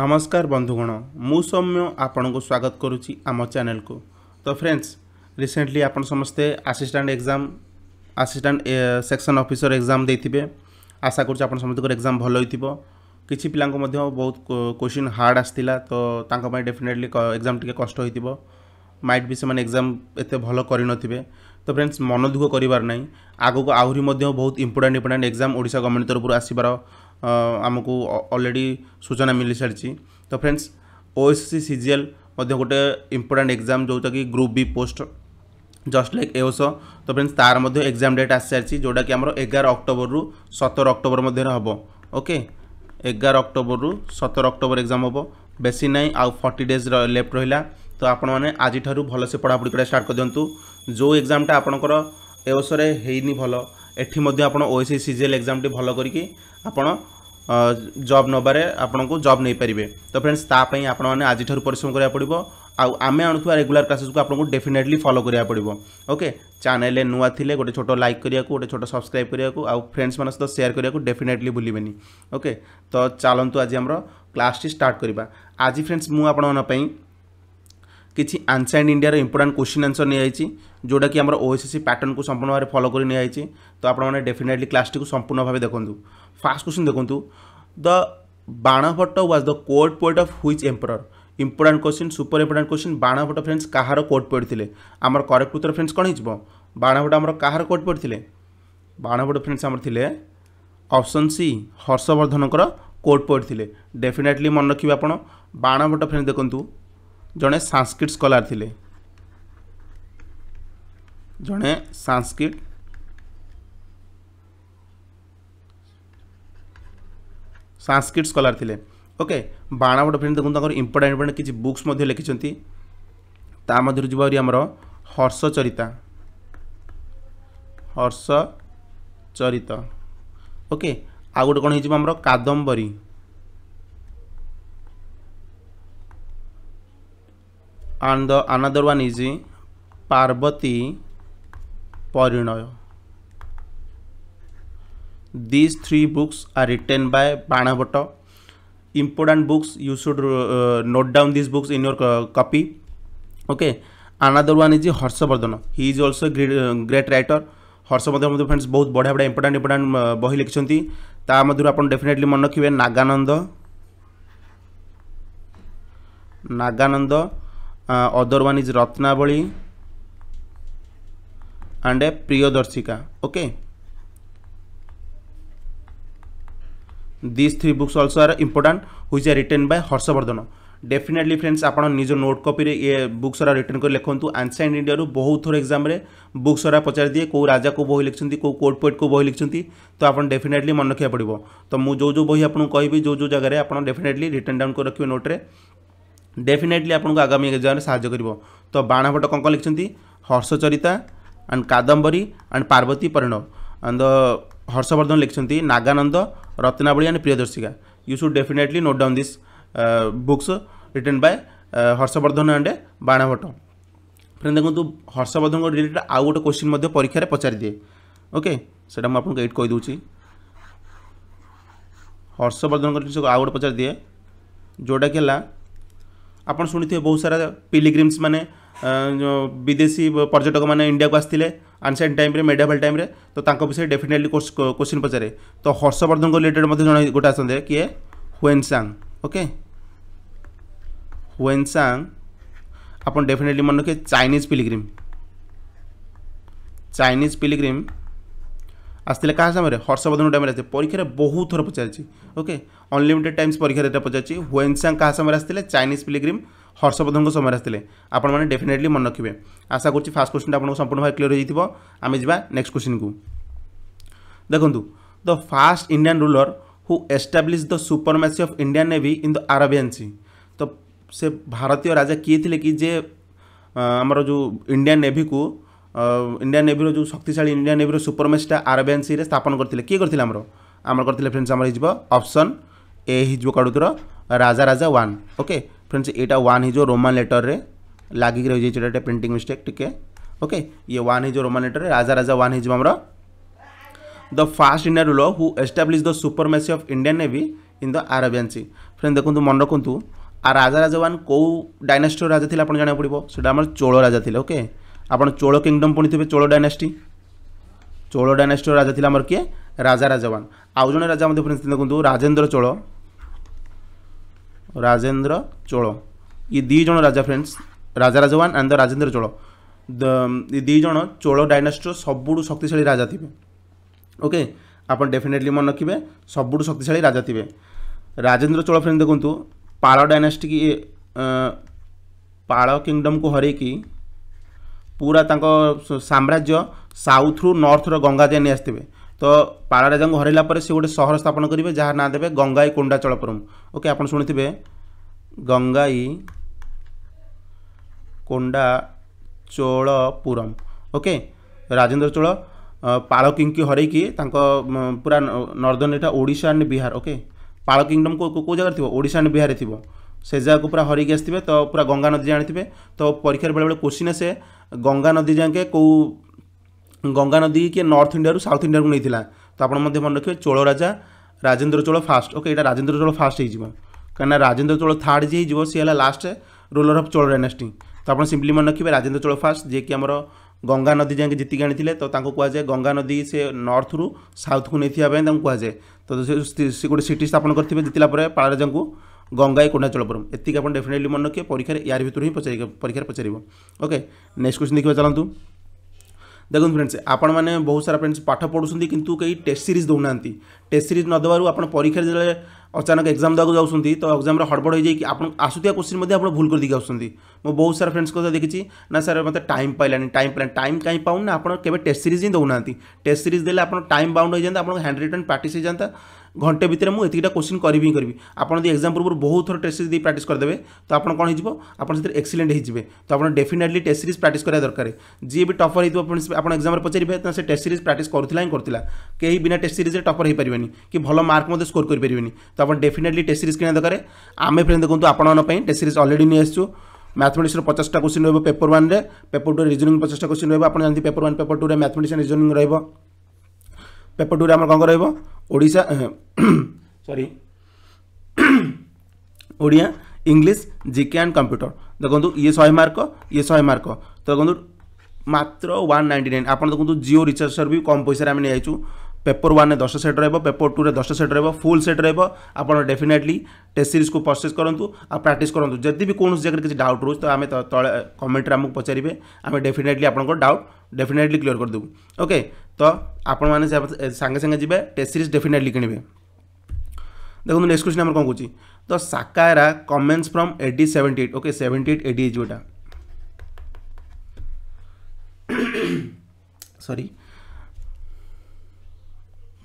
ନମସ୍କାର ବନ୍ଧୁଗଣ ମୁଁ ସୌମ୍ୟ ଆପଣଙ୍କୁ ସ୍ୱାଗତ କରୁଛି ଆମ ଚ୍ୟାନେଲକୁ ତ ଫ୍ରେଣ୍ଡସ୍ ରିସେଣ୍ଟଲି ଆପଣ ସମସ୍ତେ assistant exam assistant section officer exam ଦେଇଥିବେ ଆଶା କରୁଛି ଆପଣ ସମସ୍ତଙ୍କର ଏକ୍ଜାମ୍ ଭଲ ହୋଇଥିବ କିଛି ପିଲାଙ୍କୁ ମଧ୍ୟ ବହୁତ କୋଶ୍ଚିନ୍ ହାର୍ଡ଼ ଆସିଥିଲା ତ ତାଙ୍କ ପାଇଁ ଡେଫିନେଟଲି ଏକ୍ଜାମ୍ ଟିକେ କଷ୍ଟ ହୋଇଥିବ ମାଇଟ୍ ବି ସେମାନେ ଏକ୍ଜାମ୍ ଏତେ ଭଲ କରିନଥିବେ ତ ଫ୍ରେଣ୍ଡସ୍ ମନ ଦୁଃଖ କରିବାର ନାହିଁ ଆଗକୁ ଆହୁରି ମଧ୍ୟ ବହୁତ important important exam Odisha government ତରଫରୁ ଆସିବାର ଆମକୁ ଅଲରେଡ଼ି ସୂଚନା ମିଳିସାରିଛି ତ friends O S C C G L ମଧ୍ୟ ଗୋଟେ ଇମ୍ପୋର୍ଟାଣ୍ଟ ଏକ୍ଜାମ୍ ଯେଉଁଟାକି group B post just like ଏଓସ ତ ଫ୍ରେଣ୍ଡସ୍ ତା'ର ମଧ୍ୟ ଏକ୍ଜାମ୍ ଡେଟ୍ ଆସିସାରିଛି ଯେଉଁଟାକି ଆମର ଏଗାର ଅକ୍ଟୋବରରୁ ସତର ଅକ୍ଟୋବର ମଧ୍ୟରେ ହେବ ଓକେ ଏଗାର ଅକ୍ଟୋବରରୁ ସତର ଅକ୍ଟୋବର ଏକ୍ଜାମ୍ ହେବ ବେଶୀ ନାହିଁ ଆଉ ଫର୍ଟି ଡେଜ୍ ଲେଫ୍ଟ ରହିଲା ତ ଆପଣମାନେ ଆଜିଠାରୁ ଭଲସେ ପଢ଼ାପଢ଼ି କରିବା ଷ୍ଟାର୍ଟ କରିଦିଅନ୍ତୁ ଯେଉଁ ଏକ୍ଜାମ୍ଟା ଆପଣଙ୍କର ଏ ବର୍ଷରେ ହେଇନି ଭଲ ଏଠି ମଧ୍ୟ ଆପଣ O S C G L ଏକ୍ଜାମ୍ଟି ଭଲ କରିକି ଆପଣ জব নেবারে ଆପଣଙ୍କୁ ଜବ୍ ନେଇପାରିବେ ତ ଫ୍ରେଣ୍ଡସ୍ ତା ପାଇଁ ଆପଣମାନେ ଆଜିଠାରୁ ପରିଶ୍ରମ କରିବାକୁ ପଡ଼ିବ ଆଉ ଆମେ ଆଣୁଥିବା ରେଗୁଲାର କ୍ଲାସେସ୍କୁ ଆପଣଙ୍କୁ ଡେଫିନେଟଲି ଫଲୋ କରିବାକୁ ପଡ଼ିବ ଓକେ ଚ୍ୟାନେଲରେ ନୂଆ ଥିଲେ ଗୋଟେ ଛୋଟ ଲାଇକ୍ କରିବାକୁ ଗୋଟେ ଛୋଟ ସବସ୍କ୍ରାଇବ୍ କରିବାକୁ ଆଉ ଫ୍ରେଣ୍ଡସ୍ମାନଙ୍କ ସହିତ ସେୟାର କରିବାକୁ ଡେଫିନେଟଲି ଭୁଲିବେନି ଓକେ ତ ଚାଲନ୍ତୁ ଆଜି ଆମର କ୍ଲାସ୍ଟି ଷ୍ଟାର୍ଟ କରିବା ଆଜି ଫ୍ରେଣ୍ଡସ୍ ମୁଁ ଆପଣମାନଙ୍କ ପାଇଁ କିଛି ଆନ୍ସାଇନ୍ ଇଣ୍ଡିଆର ଇମ୍ପୋର୍ଟାଣ୍ଟ କୋଶ୍ଚିନ୍ ଆନ୍ସର୍ ନିଆଯାଇଛି ଯେଉଁଟାକି ଆମର ଓଏସ୍ଏସ୍ସି ପ୍ୟାଟର୍ନକୁ ସମ୍ପୂର୍ଣ୍ଣ ଭାବରେ ଫଲୋ କରି ନିଆଯାଇଛି ତ ଆପଣମାନେ ଡେଫିନେଟଲି କ୍ଲାସ୍ଟିକୁ ସମ୍ପୂର୍ଣ୍ଣ ଭାବେ ଦେଖନ୍ତୁ ଫାର୍ଷ୍ଟ କୋଶ୍ଚିନ୍ ଦେଖନ୍ତୁ the Banabhatta was the court poet of which emperor important question super important question Banabhatta friends কাহার কোট পড়িলে আমার করেক্ট উত্তর ফ্রেন্ডস কোণ হয়েছিল বাণভট আমার কাহার কোট পড়িলে বাণভট ফ্রেন্ডস আমার লে অপশন সি হর্ষবর্ধনকর কোট পড়িলে ডেফিনেটলি মনে রাখবে আপনার বাণভট ফ্রেন্ডস দেখুন ଜଣେ ସାଂସ୍କ୍ରିଟ ସ୍କଲାର ଥିଲେ ଜଣେ ସାଂସ୍କ୍ରିଟ ସାଂସ୍କ୍ରିଟ ସ୍କଲାର ଥିଲେ ଓକେ ବାଣବଟ ଫ୍ରେଣ୍ଡ ଦେଖନ୍ତୁ ତାଙ୍କର ଇମ୍ପୋର୍ଟାଣ୍ଟ ଇମ୍ପୋର୍ଟାଣ୍ଟ କିଛି ବୁକ୍ସ ମଧ୍ୟ ଲେଖିଛନ୍ତି ତା ମଧ୍ୟରୁ ଯିବ ଆହୁରି ଆମର ହର୍ଷଚରିତା ହର୍ଷଚରିତ ଓକେ ଆଉ ଗୋଟେ କ'ଣ ହେଇଯିବ ଆମର Kadambari and the another one is Parvati Parinaya this three books are written by Banabhatta important books you should note down this books in your copy okay another one is Harshavardhan he is also great writer Harshavardhan मतलब friends बहुत बढ़िया बढ़िया important important uh, बही लिखिंट ताद definitely मन रखिए Nagananda Nagananda other other one is Ratnavali and a Priyadarshika okay these three books also are important which are written by definitely friends आप note copy रे ये बुक रिटर्न कर लिखतु आनसाइंड इंडिया बहुत थोड़े एग्जाम रे बुक सारा पचार दिए कौ राजा को बही लिखते कौ कोर्ट पोएट को बही लिखते तो आप डेफिनेटली मन रखा पड़ो तो मुझे जो जो बही आपको कह जो जो जगह आप डेफिनेटली रिटर्न डाउन कर रखिए नोट्रे ଡେଫିନେଟଲି ଆପଣଙ୍କୁ ଆଗାମୀ ଏକ୍ଜାମରେ ସାହାଯ୍ୟ କରିବ ତ ବାଣଭଟ୍ଟ କ'ଣ କ'ଣ ଲେଖିଛନ୍ତି Harshacharita and Kadambari and Parvati Parinaya and Harshavardhan ଲେଖିଛନ୍ତି Nagananda Ratnavali and Priyadarshika you should definitely note down this books written by Harshavardhan and Banabhatta friend ଦେଖନ୍ତୁ ହର୍ଷବର୍ଦ୍ଧନଙ୍କ ରିଲେଟେଡ୍ ଆଉ ଗୋଟେ କ୍ୱେଶ୍ଚିନ୍ ମଧ୍ୟ ପରୀକ୍ଷାରେ ପଚାରିଦିଏ ଓକେ ସେଇଟା ମୁଁ ଆପଣଙ୍କୁ ଏଇଟ୍ କହିଦେଉଛି ହର୍ଷବର୍ଦ୍ଧନଙ୍କ ରିଲେଟେଡ୍ ଆଉ ଗୋଟେ ପଚାରିଦିଏ ଯେଉଁଟାକି ହେଲା ଆପଣ ଶୁଣିଥିବେ ବହୁତ ସାରା ପିଲିଗ୍ରିମ୍ସ ମାନେ ବିଦେଶୀ ପର୍ଯ୍ୟଟକମାନେ ଇଣ୍ଡିଆକୁ ଆସିଥିଲେ ଆନ୍ସିଆନ୍ ଟାଇମ୍ରେ ମେଡିଆଭାଲ ଟାଇମ୍ରେ ତ ତାଙ୍କ ବିଷୟରେ ଡେଫିନେଟଲି କୋଶ୍ଚିନ୍ ପଚାରେ ତ ହର୍ଷବର୍ଦ୍ଧନଙ୍କ ରିଲେଟେଡ୍ ମଧ୍ୟ ଜଣେ ଗୋଟେ ଆସନ୍ତେ କିଏ ହୁଏନ୍ସାଙ୍ଗ ଓକେ ହୁଏନ୍ସାଙ୍ଗ ଆପଣ ଡେଫିନେଟଲି ମନେ ରଖିବେ ଚାଇନିଜ୍ ପିଲିଗ୍ରିମ୍ ଚାଇନିଜ୍ ପିଲିଗ୍ରିମ୍ আসলে কাহা সময় হর্ষবর্ধন টাইমে আসছে পরীক্ষায় বহু থর পচারিছি ওকে অনলিমিটেড টাইমস পরীক্ষার এটা পচারিছি হোয়েনসাং কাহা সময় আসলে চাইনিজ পিলিগ্রিম হর্ষবর্ধন সময় আসলে আপনার ডেফিনেটলি মনে রাখবে আশা করছি ফার্স্ট কোশ্চিনটা আপনার সম্পূর্ণ ভাবে ক্লিয়ার হয়ে যাই আমি যা নেক্সট কোশ্চিন কু দেখুন the first Indian ruler who establish the supremacy of Indian navy in the Arabian Sea তো সে ভারতীয় রাজা কিয়ে লে কি যে আমার যে ইন্ডিয়ান নেভি কু ইন্ডিয়ান নেভির যে শক্তিশালী ইন্ডিয়ান নেভির সুপরমেসটা আরবিএনসিরে স্থাপন করলে কি করলে আমার আমার করলে ফ্রেন্ডস আমার হয়ে অপশন এ হয়ে কাড়ুতর Raja Raja one okay friends এটা ওয়ান হয়ে রোমান লেটরের লাগিকি রয়েছে এটা একটা প্রিন্টিং মিস্টেক টিকে ওকে ये one is Roman letter Raja Raja one is आमर the first India ruler who establish the supremacy of Indian navy in the Arabian Sea friend देखो मन रखु आ राजा राजा वन कौ डायनास्टोर राजा थे आप जानवा पड़ो से चोल राजा थे ओके okay? ଆପଣ ଚୋଳ କିଙ୍ଗଡ଼ମ୍ ପୁଣିଥିବେ ଚୋଳ ଡାଇନାଷ୍ଟି ଚୋଳ ଡାଇନାଷ୍ଟିର ରାଜା ଥିଲା ଆମର କିଏ ରାଜା ରାଜୱାନ ଆଉ ଜଣେ ରାଜା ମଧ୍ୟ ପୁଣି ଦେଖନ୍ତୁ ରାଜେନ୍ଦ୍ର ଚୋଳ ରାଜେନ୍ଦ୍ର ଚୋଳ ଇଏ ଦୁଇ ଜଣ ରାଜା ଫ୍ରେଣ୍ଡସ୍ ରାଜା ରାଜୱାନ ଆଣ୍ଡ ଦ ରାଜେନ୍ଦ୍ର ଚୋଳ ଏ ଦୁଇ ଜଣ ଚୋଳ ଡାଇନାଷ୍ଟିର ସବୁଠୁ ଶକ୍ତିଶାଳୀ ରାଜା ଥିବେ ଓକେ ଆପଣ ଡେଫିନେଟଲି ମନେ ରଖିବେ ସବୁଠୁ ଶକ୍ତିଶାଳୀ ରାଜା ଥିବେ ରାଜେନ୍ଦ୍ର ଚୋଳ ଫ୍ରେଣ୍ଡ ଦେଖନ୍ତୁ ପାଳ ଡାଇନାଷ୍ଟି ପାଳ କିଙ୍ଗଡ଼ମ୍କୁ ହରେଇକି ପୁରା ତାଙ୍କ ସାମ୍ରାଜ୍ୟ ସାଉଥ୍ରୁ ନର୍ଥର ଗଙ୍ଗା ଯାଏ ନେଇ ଆସିଥିବେ ତ ପାଳ ରାଜାଙ୍କୁ ହରାଇଲା ପରେ ସେ ଗୋଟେ ସହର ସ୍ଥାପନ କରିବେ ଯାହା ନାଁ ଦେବେ ଗଙ୍ଗାଇ କୋଣ୍ଡାଚଳପୁରମ୍ ଓକେ ଆପଣ ଶୁଣିଥିବେ ଗଙ୍ଗାଇ କୋଣ୍ଡା ଚୋଳପୁରମ୍ ଓକେ ରାଜେନ୍ଦ୍ର ଚୋଳ ପାଳ କିଙ୍ଗକି ହରାଇକି ତାଙ୍କ ପୁରା ନର୍ଦର୍ଣ୍ଣ ଏଇଟା Odisha and Bihar okay Pala kingdom କେଉଁ ଜାଗାରେ ଥିବ ଓଡ଼ିଶା ଆଣ୍ଡ ବିହାରରେ ଥିବ ସେ ଜାଗାକୁ ପୁରା ହରିକି ଆସିଥିବେ ତ ପୁରା ଗଙ୍ଗା ନଦୀ ଜାଣିଥିବେ ତ ପରୀକ୍ଷାରେ ବେଳେବେଳେ କୋଶ୍ଚିନ୍ ଆସେ ଗଙ୍ଗା ନଦୀ ଯାକେ କେଉଁ ଗଙ୍ଗା ନଦୀ କିଏ ନର୍ଥ ଇଣ୍ଡିଆରୁ ସାଉଥ୍ ଇଣ୍ଡିଆକୁ ନେଇଥିଲା ତ ଆପଣ ମଧ୍ୟ ମନେ ରଖିବେ ଚୋଳ ରାଜା ରାଜେନ୍ଦ୍ର ଚୋଳ ଫାଷ୍ଟ ଓକେ ଏଇଟା ରାଜେନ୍ଦ୍ର ଚୋଳ ଫାଷ୍ଟ ହେଇଯିବ କାହିଁକିନା ରାଜେନ୍ଦ୍ର ଚୋଳ ଥାର୍ଡ଼ ଯିଏ ହେଇଯିବ ସିଏ ହେଲା last ruler of Chola dynasty ତ ଆପଣ ସିମ୍ପଲି ମନେ ରଖିବେ ରାଜେନ୍ଦ୍ର ଚୋଳ ଫାଷ୍ଟ ଯିଏକି ଆମର ଗଙ୍ଗା ନଦୀ ଯାଇକି ଜିତିକି ଆଣିଥିଲେ ତ ତାଙ୍କୁ କୁହାଯାଏ ଗଙ୍ଗା ନଦୀ ସେ ନର୍ଥରୁ ସାଉଥ୍କୁ ନେଇଥିବା ପାଇଁ ତାଙ୍କୁ କୁହାଯାଏ ତ ସେ ଗୋଟେ ସିଟି ସ୍ଥାପନ କରିଥିବେ ଜିତିଲା ପରେ ପାଳରାଜାଙ୍କୁ गंगाई कोंडाचलपुरम एक आप डेफिनेटली मन रखिए परीक्षा यार भितर ही पचार परीक्षा पचार ओके नेक्स्ट क्वेश्चन देखिए चलां देखो फ्रेंड्स आपण मैंने बहुत सारा फ्रेंड्स पाठ पढ़ुंस तो कि टेस्ट सीरीज दौना टेस्ट सीरीज नदेवर आप परीक्षा जो अचानक एक्जाम देखा जाऊँ तो एक्जाम हड़बड़ हो जाए आसुवा क्वेश्चन मैं आप भूल कर देखिए आसुँच मो बहुत सारा फ्रेंड्स क्या देखी ना सर मतलब टाइम पाइलानी टाइम पाइल टाइम कहीं पाऊना आप टेस्ट सीरीज ही दौना टेस्ट सीरीज देने आप टाइम बाउंड होता आप हैंड रिटर्न प्राक्ट होता है ঘণ্টে ভিতরে ମୁଁ ଏତିକିଟା କୋଶ୍ଚିନ୍ କରିବି ହିଁ କରିବି ଆପଣ ଯଦି ଏକ୍ଜାମ୍ ପୂର୍ବରୁ ବହୁତ ଥର ଟେଷ୍ଟ ସିରିଜ୍ ଦେଇ ପ୍ରାକ୍ଟିସ୍ କରିଦେବେ ତ ଆପଣ କ'ଣ ହେଇଯିବ ଆପଣ ସେଥିରେ ଏକ୍ସିଲେଣ୍ଟ ହେଇଯିବେ ତ ଆପଣ ଡେଫିନେଟଲି ଟେଷ୍ଟ ସିରିଜ୍ ପ୍ରାକ୍ଟିସ୍ କରିବା ଦରକାର ଯିଏ ବି ଟପର୍ ହେଇଥିବ ଆପଣ ଏକ୍ଜାମ୍ରେ ପଚାରିବେ ତ ସେ ଟେଷ୍ଟ ସିରିଜ୍ ପ୍ରାକ୍ଟିସ୍ କରୁଥିଲା ହିଁ କରୁଥିଲା କେହି ବିନା ଟେଷ୍ଟ ସିରିଜ୍ରେ ଟପର୍ ହେଇପାରିବେନି କି ଭଲ ମାର୍କ ମଧ୍ୟ ସ୍କୋର କରିପାରିବେନି ତ ଆପଣ ଡେଫିନେଟଲି ଟେଷ୍ଟ ସିରିଜ୍ କିଣିବା ଦରକାର ଆମେ ଫ୍ରେଣ୍ଡ ଦେଖନ୍ତୁ ଆପଣମାନଙ୍କ ପାଇଁ ଟେଷ୍ଟ ସିରିଜ୍ ଅଲରେଡ଼ି ନେଇ ଆସିଛୁ ମ୍ୟାଥମେଟିକ୍ସର ପଚାଶଟା କୋଶ୍ଚିନ୍ ରହିବ ପେପର୍ ୱାନ୍ରେ ପେପର୍ ଟୁରେ ରିଜନିଂ ପଚାଶଟା କୋଶ୍ଚିନ୍ ରହିବ ଆପଣ ଜାଣନ୍ତି ପେପର୍ ୱାନ୍ ପେପର୍ ଟୁରେ ମ୍ୟାଥମେଟିକ୍ସ ରିଜନିଂ ରହିବ पेपर 2 რाम ກົງ રહ્યો Odisha sorry Odia English GK and computer દેખંતુ યે 100 માર્કો યે 100 માર્કો તો દેખંતુ માત્ર 199 આપણ દેખંતુ Jio રિચાર્જ સર્વિસ કોમ પૈસા મે લઈ આચુ পেপর ওয়ানে দশ সেট রহব পেপর টুরে দশ সেট রহব ফুল সেট রহব আপনার ডেফিনেটলি টেস্ট সিরিজকে পরচেজ করতু আর প্রাক্টিস করতু যদি বি কোণী জায়গায় কিছু ডাউট রয়েছে তো আমি তলে কমেন্টরে আমি পচারে আমি ডেফিনেটলি আপনার ডাউট ডেফিনেটলি ক্লিয়ার করেদেবু ওকে তো আপন মানে সাংে সাংে যাবে টেস্ট সিরিজ ডেফিনেটলি কিনবে দেখুন নেক্সট কোশ্চিন আমার কম কুচি তো Saka era commences from AD seventy eight okay seventy eight AD এইচ ওটা সরি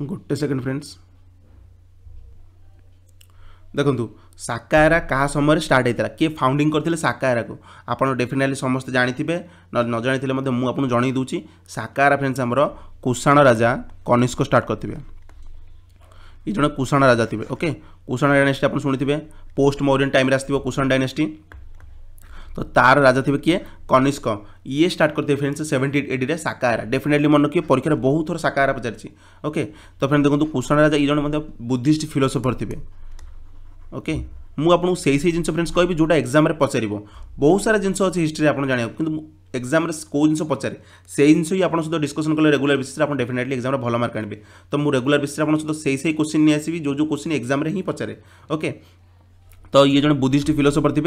गोटे सेकेंड फ्रेंड्स ଦେଖନ୍ତୁ ସାକା ଏରା କାହା ସମୟରେ ଷ୍ଟାର୍ଟ ହେଇଥିଲା କିଏ ଫାଉଣ୍ଡିଂ କରିଥିଲେ ସାକା ଏରାକୁ ଆପଣ ଡେଫିନେଟଲି ସମସ୍ତେ ଜାଣିଥିବେ ନ ଜାଣିଥିଲେ ମଧ୍ୟ ମୁଁ ଆପଣଙ୍କୁ ଜଣାଇ ଦେଉଛି ସାକା ଏରା ଫ୍ରେଣ୍ଡସ୍ ଆମର କୁଷାଣ ରାଜା କନିଷ୍କ ଷ୍ଟାର୍ଟ କରିଥିବେ ଇଏ ଜଣେ କୁଷାଣ ରାଜା ଥିବେ ଓକେ କୁଷାଣ ଡାଇନେଷ୍ଟି ଆପଣ ଶୁଣିଥିବେ ପୋଷ୍ଟ ମୌରିୟନ୍ ଟାଇମ୍ରେ ଆସିଥିବ କୁଷାଣ ଡାଇନେଷ୍ଟି तो तार राजा थे किए कनिष्क ये स्टार्ट करते हैं फ्रेंड्स सेवेन्टी एट्रे साकाहारा डेफिनेटली मन रखिए परीक्षार बहुत थोड़ा साकाहारा पचार ओके तो फ्रेंड देखो कुषाण राजा ये जन बुद्धिस्ट फिलोसोफर थे ओके ମୁଁ ଆପଣଙ୍କୁ ସେଇ ସେଇ ଜିନିଷ ଫ୍ରେଣ୍ଡସ୍ କହିବି ଯେଉଁଟା ଏକ୍ଜାମ୍ରେ ପଚାରିବ ବହୁତ ସାରା ଜିନିଷ ଅଛି ହିଷ୍ଟ୍ରିରେ ଆପଣ ଜାଣିବାକୁ କିନ୍ତୁ ଏକ୍ଜାମ୍ରେ କେଉଁ ଜିନିଷ ପଚାରେ ସେଇ ଜିନିଷ ହିଁ ଆପଣଙ୍କ ସହିତ ଡିସ୍କସନ୍ କଲେ ରେଗୁଲାର ବେସିସ୍ରେ ଆପଣ ଡେଫିନେଟଲି ଏକ୍ଜାମ୍ରେ ଭଲ ମାର୍କ ଆଣିବେ ତ ମୁଁ ରେଗୁଲାର ବେସିସ୍ରେ ଆପଣଙ୍କ ସହିତ ସେଇ ସେଇ କୋଶ୍ଚିନ୍ ନେଇ ଆସିବି ଯେଉଁ ଯେଉଁ କୋଶ୍ଚିନ୍ ଏକ୍ଜାମ୍ରେ ହିଁ ପଚାରେ ଓକେ तो ये जो बुद्धिस्ट फिलोसफर थे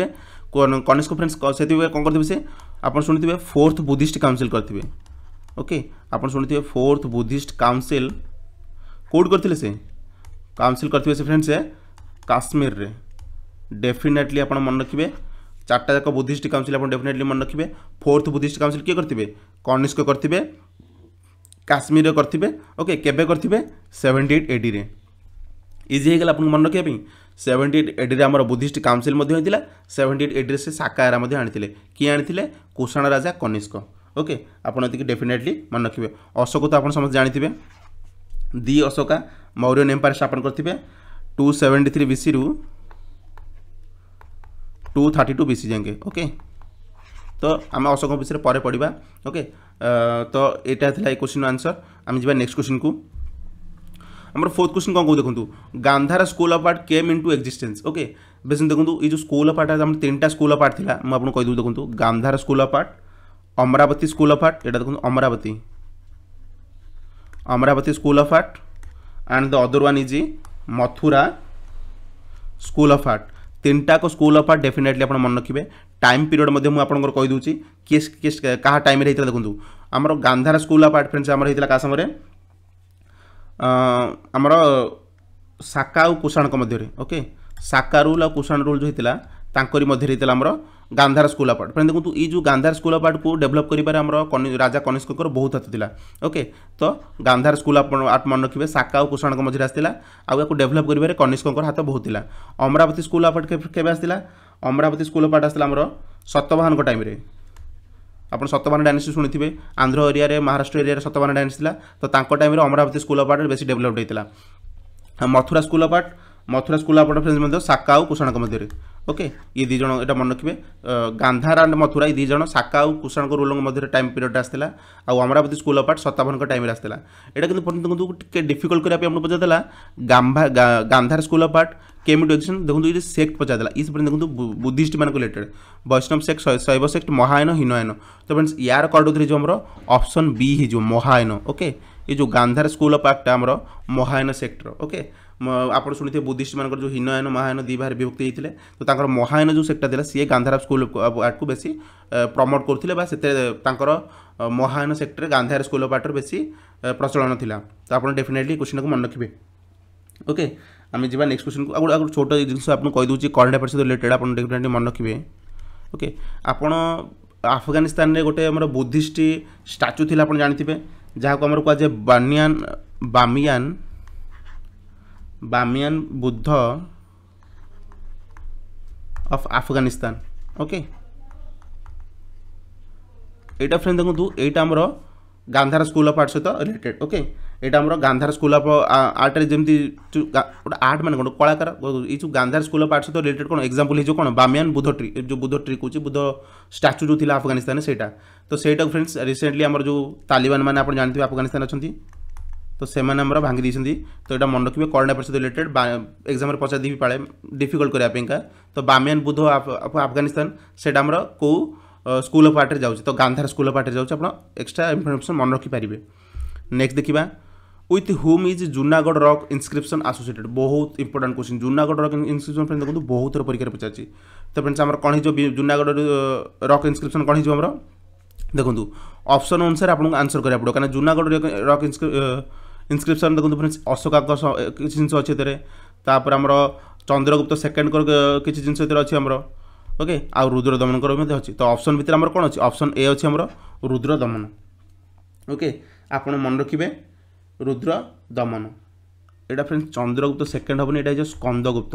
कनेक्स फ्रेंड्स से कौन करते से आप शुणी फोर्थ बुद्धिस्ट काउनसिल करते ओके आप शुणी फोर्थ बुद्धिस्ट काउनसिल कौट करते से काउनसिल करते से फ्रेंड्स काश्मीर रे डेफिनेटली आप मन रखिए चार्टा जाक बुद्धिस्ट काउनसिल आप डेफिनेटली मन रखिए फोर्थ बुद्धिस्ट काउनसिल किए करेंगे कनिष्क करेंगे काश्मीर करेंगे ओके केवे सेवेन्टी एट एड्रे इजी हो गला आपको मन रखापी ସେଭେଣ୍ଟି ଏଇଟ୍ ଏଡ଼ିରେ ଆମର ବୁଦ୍ଧିଷ୍ଟ କାଉନସିଲ୍ ମଧ୍ୟ ହୋଇଥିଲା ସେଭେଣ୍ଟି ଏଇଟ୍ ଏଡ଼ିରେ ସେ ସାକାହାରା ମଧ୍ୟ ଆଣିଥିଲେ କିଏ ଆଣିଥିଲେ କୁଷାଣ ରାଜା କନିଷ୍କ ଓକେ ଆପଣ ଏତିକି ଡେଫିନେଟଲି ମନେ ରଖିବେ ଅଶୋକ ତ ଆପଣ ସମସ୍ତେ ଜାଣିଥିବେ ଦି ଅଶୋକା ମୌର୍ଯ୍ୟ ଏମ୍ପାୟାର ସ୍ଥାପନ କରିଥିବେ ଟୁ ସେଭେଣ୍ଟି ଥ୍ରୀ ବିସିରୁ ଟୁ ଥାର୍ଟି ଟୁ ବିସି ଯାଏଁ ଓକେ ତ ଆମେ ଅଶୋକଙ୍କ ବିଷୟରେ ପରେ ପଢ଼ିବା ଓକେ ତ ଏଇଟା ଥିଲା ଏ କୋଶ୍ଚିନ୍ର ଆନ୍ସର୍ ଆମେ ଯିବା ନେକ୍ସଟ କୋଶ୍ଚିନ୍କୁ आम फोर्थ क्वेश्चन कौन कौ देखो Gandhara school of art came into existence okay बेस देखो ये जो स्कूल अफ आर्ट आम तीन स्कूल अफ आर्ट थी मुझे कहीदेवि देखो Gandhara school of art Amaravati school of art यहाँ देखो Amaravati Amaravati school of art and the other one is Mathura school of art तीन टाक स्कूल अफ आर्ट डेफिनेटली आप मन रखिए टाइम पीरियड मुझे कहीदे किस किस क्या टाइम देखो आम Gandhara school of art friends आमर समय ଆମର ଶାକା ଆଉ କୁଷାଣଙ୍କ ମଧ୍ୟରେ ଓକେ ଶାକା ରୁଲ୍ ଆଉ କୁଷାଣ ରୁଲ୍ ଯେଉଁ ହେଇଥିଲା ତାଙ୍କରି ମଧ୍ୟରେ ହେଇଥିଲା ଆମର Gandhara school of art friend ଦେଖନ୍ତୁ ଏଇ ଯେଉଁ ଗାନ୍ଧାର ସ୍କୁଲ ଅଫ୍ ଆର୍ଟକୁ ଡେଭଲପ୍ କରିବାରେ ଆମର ରାଜା କନିଷ୍କଙ୍କର ବହୁତ ହାତ ଥିଲା ଓକେ ତ ଗାନ୍ଧାର ସ୍କୁଲ ଅଫ୍ ଆର୍ଟ ମନେ ରଖିବେ ଶାକା ଆଉ କୁଷାଣଙ୍କ ମଝିରେ ଆସିଥିଲା ଆଉ ୟାକୁ ଡେଭଲପ୍ କରିବାରେ କନିଷ୍କଙ୍କର ହାତ ବହୁତ ଥିଲା ଅମରାବତୀ ସ୍କୁଲ ଅଫ୍ ଆର୍ଟ କେବେ ଆସିଥିଲା ଅମରାବତୀ ସ୍କୁଲ ଅଫ୍ ଆର୍ଟ ଆସିଥିଲା ଆମର ଶତବାହନଙ୍କ ଟାଇମ୍ରେ ଆପଣ ସତବାନ ଡାଇନେସି ଶୁଣିଥିବେ ଆନ୍ଧ୍ର ଏରିଆରେ ମହାରାଷ୍ଟ୍ର ଏରିଆରେ ସତବାନ ଡାଇନେସି ଥିଲା ତ ତାଙ୍କ ଟାଇମ୍ରେ ଅମରାବତୀ ସ୍କୁଲ୍ ଅଫ୍ ଆର୍ଟରେ ବେଶୀ ଡେଭଲପ୍ଡ ହୋଇଥିଲା Mathura school of art Mathura school of art ମଧ୍ୟ ଶାକା ଆଉ କୁଷାଣଙ୍କ ମଧ୍ୟରେ ଓକେ ଇଏ ଦୁଇ ଜଣ ଏଇଟା ମନେ ରଖିବେ ଗାନ୍ଧାର ଆଣ୍ଡ ମଥୁରା ଏ ଦୁଇ ଜଣ ଶାକା ଆଉ କୁଷାଣଙ୍କ ରୁଲଙ୍କ ମଧ୍ୟରେ ଟାଇମ୍ ପିରିୟଡ଼ ଆସିଥିଲା ଆଉ ଅମରାବତୀ ସ୍କୁଲ ଅଫ୍ ଆର୍ଟ ସତାବନଙ୍କ ଟାଇମ୍ରେ ଆସିଥିଲା ଏଇଟା କିନ୍ତୁ କିନ୍ତୁ ଟିକେ ଡିଫିକଲ୍ଟ କରିବା ପାଇଁ ଆମକୁ ପଚାରିଦେଲା ଗାମ୍ଭା ଗାନ୍ଧାର ସ୍କୁଲ ଅଫ୍ ଆର୍ଟ କେମିତି ଏକ୍ସନ୍ ଦେଖନ୍ତୁ ଏଇଠି ସେକ୍ଟ ପଚାରିଦେଲା ଏ ସେପଟେ ଦେଖନ୍ତୁ ବୁଦ୍ଧିଷ୍ଟମାନଙ୍କ related Vaishnava sect Shaiva sect Mahayana Hinayana ତ ଫ୍ରେଣ୍ଡସ୍ ୟାର କର୍ଡ଼ ହୋଇଯିବ ଆମର ଅପସନ୍ ବି ହେଇଯିବ ମହାୟନ ଓକେ ଏ ଯେଉଁ ଗାନ୍ଧାର ସ୍କୁଲ ଅଫ୍ ଆର୍ଟଟା ଆମର ମହାୟନ ସେକ୍ଟର ଓକେ ଆପଣ ଶୁଣିଥିବେ ବୁଦ୍ଧିଷ୍ଟମାନଙ୍କର ଯେଉଁ ହୀନୟନ ମହାୟନ ଦୁଇ ଭାଗରେ ବିଭକ୍ତି ହେଇଥିଲେ ତ ତାଙ୍କର ମହାୟନ ଯେଉଁ ସେକ୍ଟର ଥିଲା ସିଏ ଗାନ୍ଧାର ସ୍କୁଲ ଆର୍ଟକୁ ବେଶୀ ପ୍ରମୋଟ୍ କରୁଥିଲେ ବା ସେଥିରେ ତାଙ୍କର ମହାୟନ ସେକ୍ଟରେ ଗାନ୍ଧାର ସ୍କୁଲ ଅଫ୍ ଆର୍ଟର ବେଶୀ ପ୍ରଚଳନ ଥିଲା ତ ଆପଣ ଡେଫିନେଟଲି କୋଶ୍ଚିନ୍ଟାକୁ ମନେ ରଖିବେ ଓକେ ଆମେ ଯିବା ନେକ୍ସଟ କୋଶ୍ଚିନ୍କୁ ଆଉ ଗୋଟେ ଛୋଟ ଜିନିଷ ଆପଣଙ୍କୁ କହିଦେଉଛି କରେଣ୍ଟ ଆଫେୟାର୍ସ ରିଲେଟେଡ୍ ଆପଣ ଡେଫିନେଟଲି ମନେ ରଖିବେ ଓକେ ଆପଣ ଆଫଗାନିସ୍ତାନରେ ଗୋଟେ ଆମର ବୁଦ୍ଧିଷ୍ଟ ଷ୍ଟାଚ୍ୟୁ ଥିଲା ଆପଣ ଜାଣିଥିବେ ଯାହାକୁ ଆମର କୁହାଯାଏ ବାନିଆନ୍ Bamiyan Bamiyan Buddha of Afghanistan. Okay. এটা ফ্রেন্ড দেখুন এইটা আমার গান্ধার স্কুল অফ আর্ট সহ রিলেটেড ওকে এটা আমার গান্ধার স্কুল অফ আর্টরে যেমি গোটে আর্ট মানে গোটে কলাকার এই যে গান্ধার স্কুল অফ আর্ট সহ রিলেটেড কোণ এক্সাম্পল হয়েছে কোণ বামিয়ান বুদ্ধ ট্রি যে বুদ্ধ ট্রি কুচি বুদ্ধ স্ট্যাচু যে আফগানিস্তানে সেইটা তো সেইটা ফ্রেন্ডস রিসেন্টলি আমার যে তালিবান মানে আপনার জাঁথিবে আফগানিস্তান অনেক তো সেমানে আমার ভাঙ্গি দিয়েছেন তো এটা মনে রাখবে করোনা পরিষদ রিলেটেড এক্সামে পচার দিবি পাড়ে ডিফিকল্ট করা পাইকা তো বামিয়ান বুধ আফগানিস্তান সেটা আমার কেউ স্কুল অফ আর্টরে যাচ্ছে তো গান্ধার স্কুল অফ আর্টরে যাচ্ছে আপনার এক্সট্রা ইনফরমেশন মনে রাখিপারে নেক্সট দেখা with hmm is Junagadh rock inscription associated বহুত important question Junagadh rock inscription friend দেখুন বহুত থর পরীক্ষার পচারছি তো ফ্রেন্ডস আমার কণ হয়ে জুনাগড় রক ইনস্ক্রিপশন কণ হয়ে আমার দেখুন অপশন অনুসারে আপনার আনসর করা পড়ব কারণ জুনাগড় রক ইনস্ক্রিপ ଇନ୍ସ୍କ୍ରିପ୍ସନ୍ ଦେଖନ୍ତୁ ପୁଣି ଅଶୋକାଙ୍କ କିଛି ଜିନିଷ ଅଛି ଏଥିରେ ତାପରେ ଆମର ଚନ୍ଦ୍ରଗୁପ୍ତ ସେକେଣ୍ଡଙ୍କର କିଛି ଜିନିଷ ଏଥିରେ ଅଛି ଆମର ଓକେ ଆଉ ରୁଦ୍ର ଦମନଙ୍କର ମଧ୍ୟ ଅଛି ତ ଅପସନ୍ ଭିତରେ ଆମର କ'ଣ ଅଛି ଅପସନ୍ ଏ ଅଛି ଆମର ରୁଦ୍ର ଦମନ ଓକେ ଆପଣ ମନେ ରଖିବେ ରୁଦ୍ର ଦମନ ଏଇଟା ଫ୍ରେଣ୍ଡ ଚନ୍ଦ୍ରଗୁପ୍ତ ସେକେଣ୍ଡ ହେବନି ଏଇଟା ହେଇଯିବ ସ୍କନ୍ଦଗୁପ୍ତ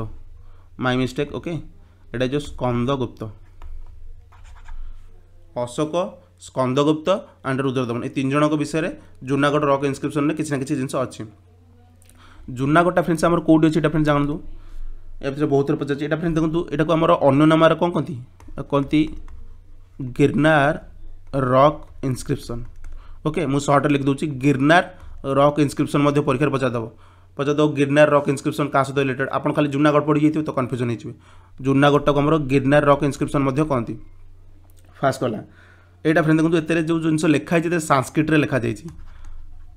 ମାଇ ମିଷ୍ଟେକ୍ ଓକେ ଏଇଟା ହେଇଯିବ ସ୍କନ୍ଦଗୁପ୍ତ ଅଶୋକ ସ୍କନ୍ଦଗୁପ୍ତ ଆଣ୍ଡ ରୁଦ୍ରଦମନ ଏ ତିନି ଜଣଙ୍କ ବିଷୟରେ ଜୁନାଗଡ଼ ରକ୍ ଇନ୍ସ୍କ୍ରିପ୍ସନ୍ରେ କିଛି ନା କିଛି ଜିନିଷ ଅଛି ଜୁନାଗଡ଼ଟା ଫ୍ରେଣ୍ଡସ୍ ଆମର କେଉଁଠି ଅଛି ଏଇଟା ଫ୍ରେଣ୍ଡସ୍ ଜାଣନ୍ତୁ ଏ ବିଷୟରେ ବହୁତ ଥର ପଚାରୁଛି ଏଇଟା ଫ୍ରେଣ୍ଡସ୍ ଦେଖନ୍ତୁ ଏଇଟାକୁ ଆମର ଅନ୍ୟ କ'ଣ କହନ୍ତି କହନ୍ତି ଗିର୍ନାର ରକ୍ ଇନ୍ସ୍କ୍ରିପ୍ସନ୍ ଓକେ ମୁଁ ସର୍ଟରେ ଲେଖିଦେଉଛି ଗିର୍ନାର ରକ୍ ଇନ୍ସକ୍ରିପ୍ସନ୍ ମଧ୍ୟ ପରୀକ୍ଷାରେ ପଚାରିଦେବ ପଚାରିଦେବ ଗିର୍ନାର ରକ୍ ଇନ୍ସ୍କ୍ରିପ୍ସନ୍ କାହା ସହିତ ରିଲେଟେଡ୍ ଆପଣ ଖାଲି ଜୁନାଗଡ଼ ପଡ଼ିଯାଇଥିବେ ତ କନଫ୍ୟୁଜନ୍ ହେଇଯିବେ ଜୁନାଗଡ଼ଟାକୁ ଆମର ଗିର୍ନାର ରକ୍ ଇନ୍ସ୍କ୍ରିପ୍ସନ୍ ମଧ୍ୟ କହନ୍ତି ଫାଷ୍ଟ ଗଲା এইটা ফ্রেন্ড দেখুন এতে যে জিনিস লেখা হয়েছে সাংস্ক্রিটে লেখা যাই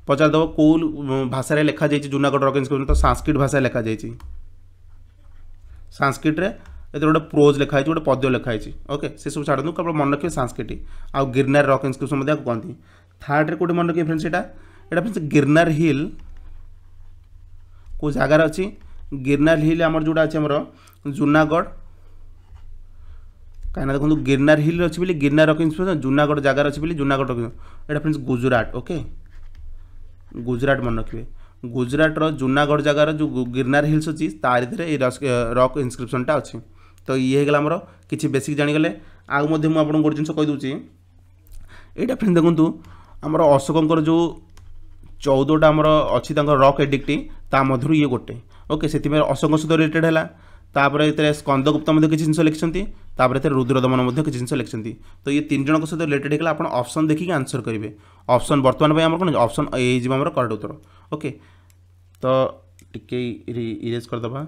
পচারিদেব কেউ ভাষায় লেখা যাই জুনাগড় রক ইনস্ক্রিপশন তো সাংস্ক্রিট ভাষায় লেখা যাই সাংস্ক্রিটে এতে গোটে প্রোজ লেখা হয়েছে গোটে পদ্য লেখা হয়েছে ওকে সেসব ছাড়ু আপনার মনে রাখবে সাংস্ক্রিট আউ গিরনার রক ইনস্ক্রিপশন মধ্যে কহতি থার্ডে কোটি মনে রাখবে ফ্রেন্ডস এটা এটা ফ্রেন্ডস গিরনার হিল কেউ জায়গার অ গিরনার হিল আমার যেটা আছে আমার জুনাগড় କାହିଁକିନା ଦେଖନ୍ତୁ ଗିରନାର ହିଲ୍ ଅଛି ବୋଲି ଗିରନାର ରକ୍ ଇନ୍ସପିରେସନ୍ ଜୁନାଗଡ଼ ଜାଗାରେ ଅଛି ବୋଲି ଜୁନାଗଡ଼ ରକ୍ ଏଇଟା ଫ୍ରେଣ୍ଡସ୍ ଗୁଜୁରାଟ ଓକେ ଗୁଜୁରାଟ ମନେ ରଖିବେ ଗୁଜୁରାଟର ଜୁନାଗଡ଼ ଜାଗାର ଯେଉଁ ଗିରନାର ହିଲ୍ସ ଅଛି ତା ଭିତରେ ଏଇ ରକ୍ ଇନ୍ସକ୍ରିପ୍ସନ୍ଟା ଅଛି ତ ଇଏ ହେଇଗଲା ଆମର କିଛି ବେସିକ୍ ଜାଣିଗଲେ ଆଉ ମଧ୍ୟ ମୁଁ ଆପଣଙ୍କୁ ଗୋଟେ ଜିନିଷ କହିଦେଉଛି ଏଇଟା ଫ୍ରେଣ୍ଡ ଦେଖନ୍ତୁ ଆମର ଅଶୋକଙ୍କର ଯେଉଁ ଚଉଦଟା ଆମର ଅଛି ତାଙ୍କର ରକ୍ ଏଡିକ୍ଟି ତା ମଧ୍ୟରୁ ଇଏ ଗୋଟେ ଓକେ ସେଥିପାଇଁ ଅଶୋକଙ୍କ ସହିତ ରିଲେଟେଡ଼୍ ହେଲା ତାପରେ ଏଥିରେ ସ୍କନ୍ଦଗୁପ୍ତ ମଧ୍ୟ କିଛି ଜିନିଷ ଲେଖିଛନ୍ତି ତାପରେ ଏଥିରେ ରୁଦ୍ରଦମନ ମଧ୍ୟ କିଛି ଜିନିଷ ଲେଖିଛନ୍ତି ତ ଇଏ ତିନି ଜଣଙ୍କ ସହିତ ରିଲେଟେଡ୍ ହେଇଗଲା ଆପଣ ଅପସନ୍ ଦେଖିକି ଆନ୍ସର କରିବେ ଅପସନ୍ ବର୍ତ୍ତମାନ ପାଇଁ ଆମର କ'ଣ ଅପସନ୍ ଏ ହେଇଯିବ ଆମର କରେକ୍ଟ ଉତ୍ତର ଓକେ ତ ଟିକେ ଇରେଜ୍ କରିଦେବା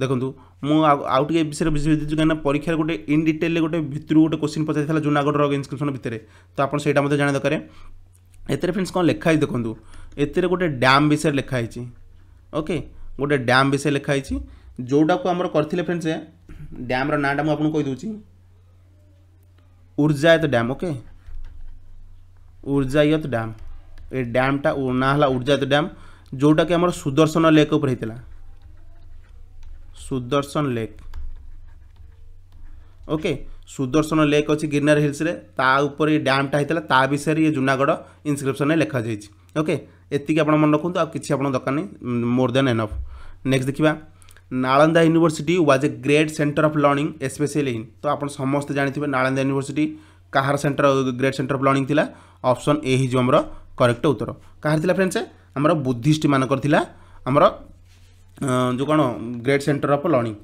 ଦେଖନ୍ତୁ ମୁଁ ଆଉ ଟିକେ ବିଷୟରେ ବୁଝିଦେଇଛି କାହିଁକିନା ପରୀକ୍ଷାରେ ଗୋଟେ ଇନ୍ ଡିଟେଲ୍ରେ ଗୋଟେ ଭିତରୁ ଗୋଟେ କୋଶ୍ଚିନ୍ ପଚାରିଥିଲା ଜୁନାଗଡ଼ର ଇନ୍ସ୍କ୍ରିପସନ୍ ଭିତରେ ତ ଆପଣ ସେଇଟା ମଧ୍ୟ ଜାଣିବା ଦରକାର ଏଥିରେ ଫ୍ରେଣ୍ଡସ୍ କ'ଣ ଲେଖା ହେଇଛି ଦେଖନ୍ତୁ ଏଥିରେ ଗୋଟେ ଡ୍ୟାମ୍ ବିଷୟରେ ଲେଖା ହେଇଛି ଓକେ ଗୋଟେ ଡ୍ୟାମ୍ ବିଷୟରେ ଲେଖା ହେଇଛି ଯେଉଁଟାକୁ ଆମର କରିଥିଲେ ଫ୍ରେଣ୍ଡସ୍ ଡ୍ୟାମ୍ର ନାଁଟା ମୁଁ ଆପଣଙ୍କୁ କହିଦେଉଛି Urjayat dam okay Urjayat dam ଏ ଡ୍ୟାମ୍ଟା ନାଁ ହେଲା ଉର୍ଜାୟତ ଡ୍ୟାମ୍ ଯେଉଁଟାକି ଆମର ସୁଦର୍ଶନ ଲେକ୍ ଉପରେ ହେଇଥିଲା Sudarshan lake okay Sudarshan lake ଅଛି ଗିରନାର ହିଲ୍ସରେ ତା ଉପରେ ଏ ଡ୍ୟାମ୍ଟା ହେଇଥିଲା ତା ବିଷୟରେ ଇଏ ଜୁନାଗଡ଼ ଇନ୍ସ୍କ୍ରିପ୍ସନ୍ରେ ଲେଖାଯାଇଛି ଓକେ ଏତିକି ଆପଣ ମନେ ରଖନ୍ତୁ ଆଉ କିଛି ଆପଣ ଦରକାର ନାହିଁ ମୋର୍ ଦେନ୍ ଏନଫ୍ ନେକ୍ସଟ ଦେଖିବା Nalanda university was a great centre of learning especially in ତ ଆପଣ ସମସ୍ତେ ଜାଣିଥିବେ ନାଳନ୍ଦା ୟୁନିଭର୍ସିଟି କାହାର centre great centre of learning ଥିଲା ଅପସନ୍ ଏ ହେଇଯିବ ଆମର କରେକ୍ଟ ଉତ୍ତର କାହାର ଥିଲା ଫ୍ରେଣ୍ଡସ୍ ଆମର ବୁଦ୍ଧିଷ୍ଟମାନଙ୍କର ଥିଲା ଆମର ଯେଉଁ କ'ଣ ଗ୍ରେଟ୍ ସେଣ୍ଟର ଅଫ୍ ଲର୍ଣ୍ଣିଂ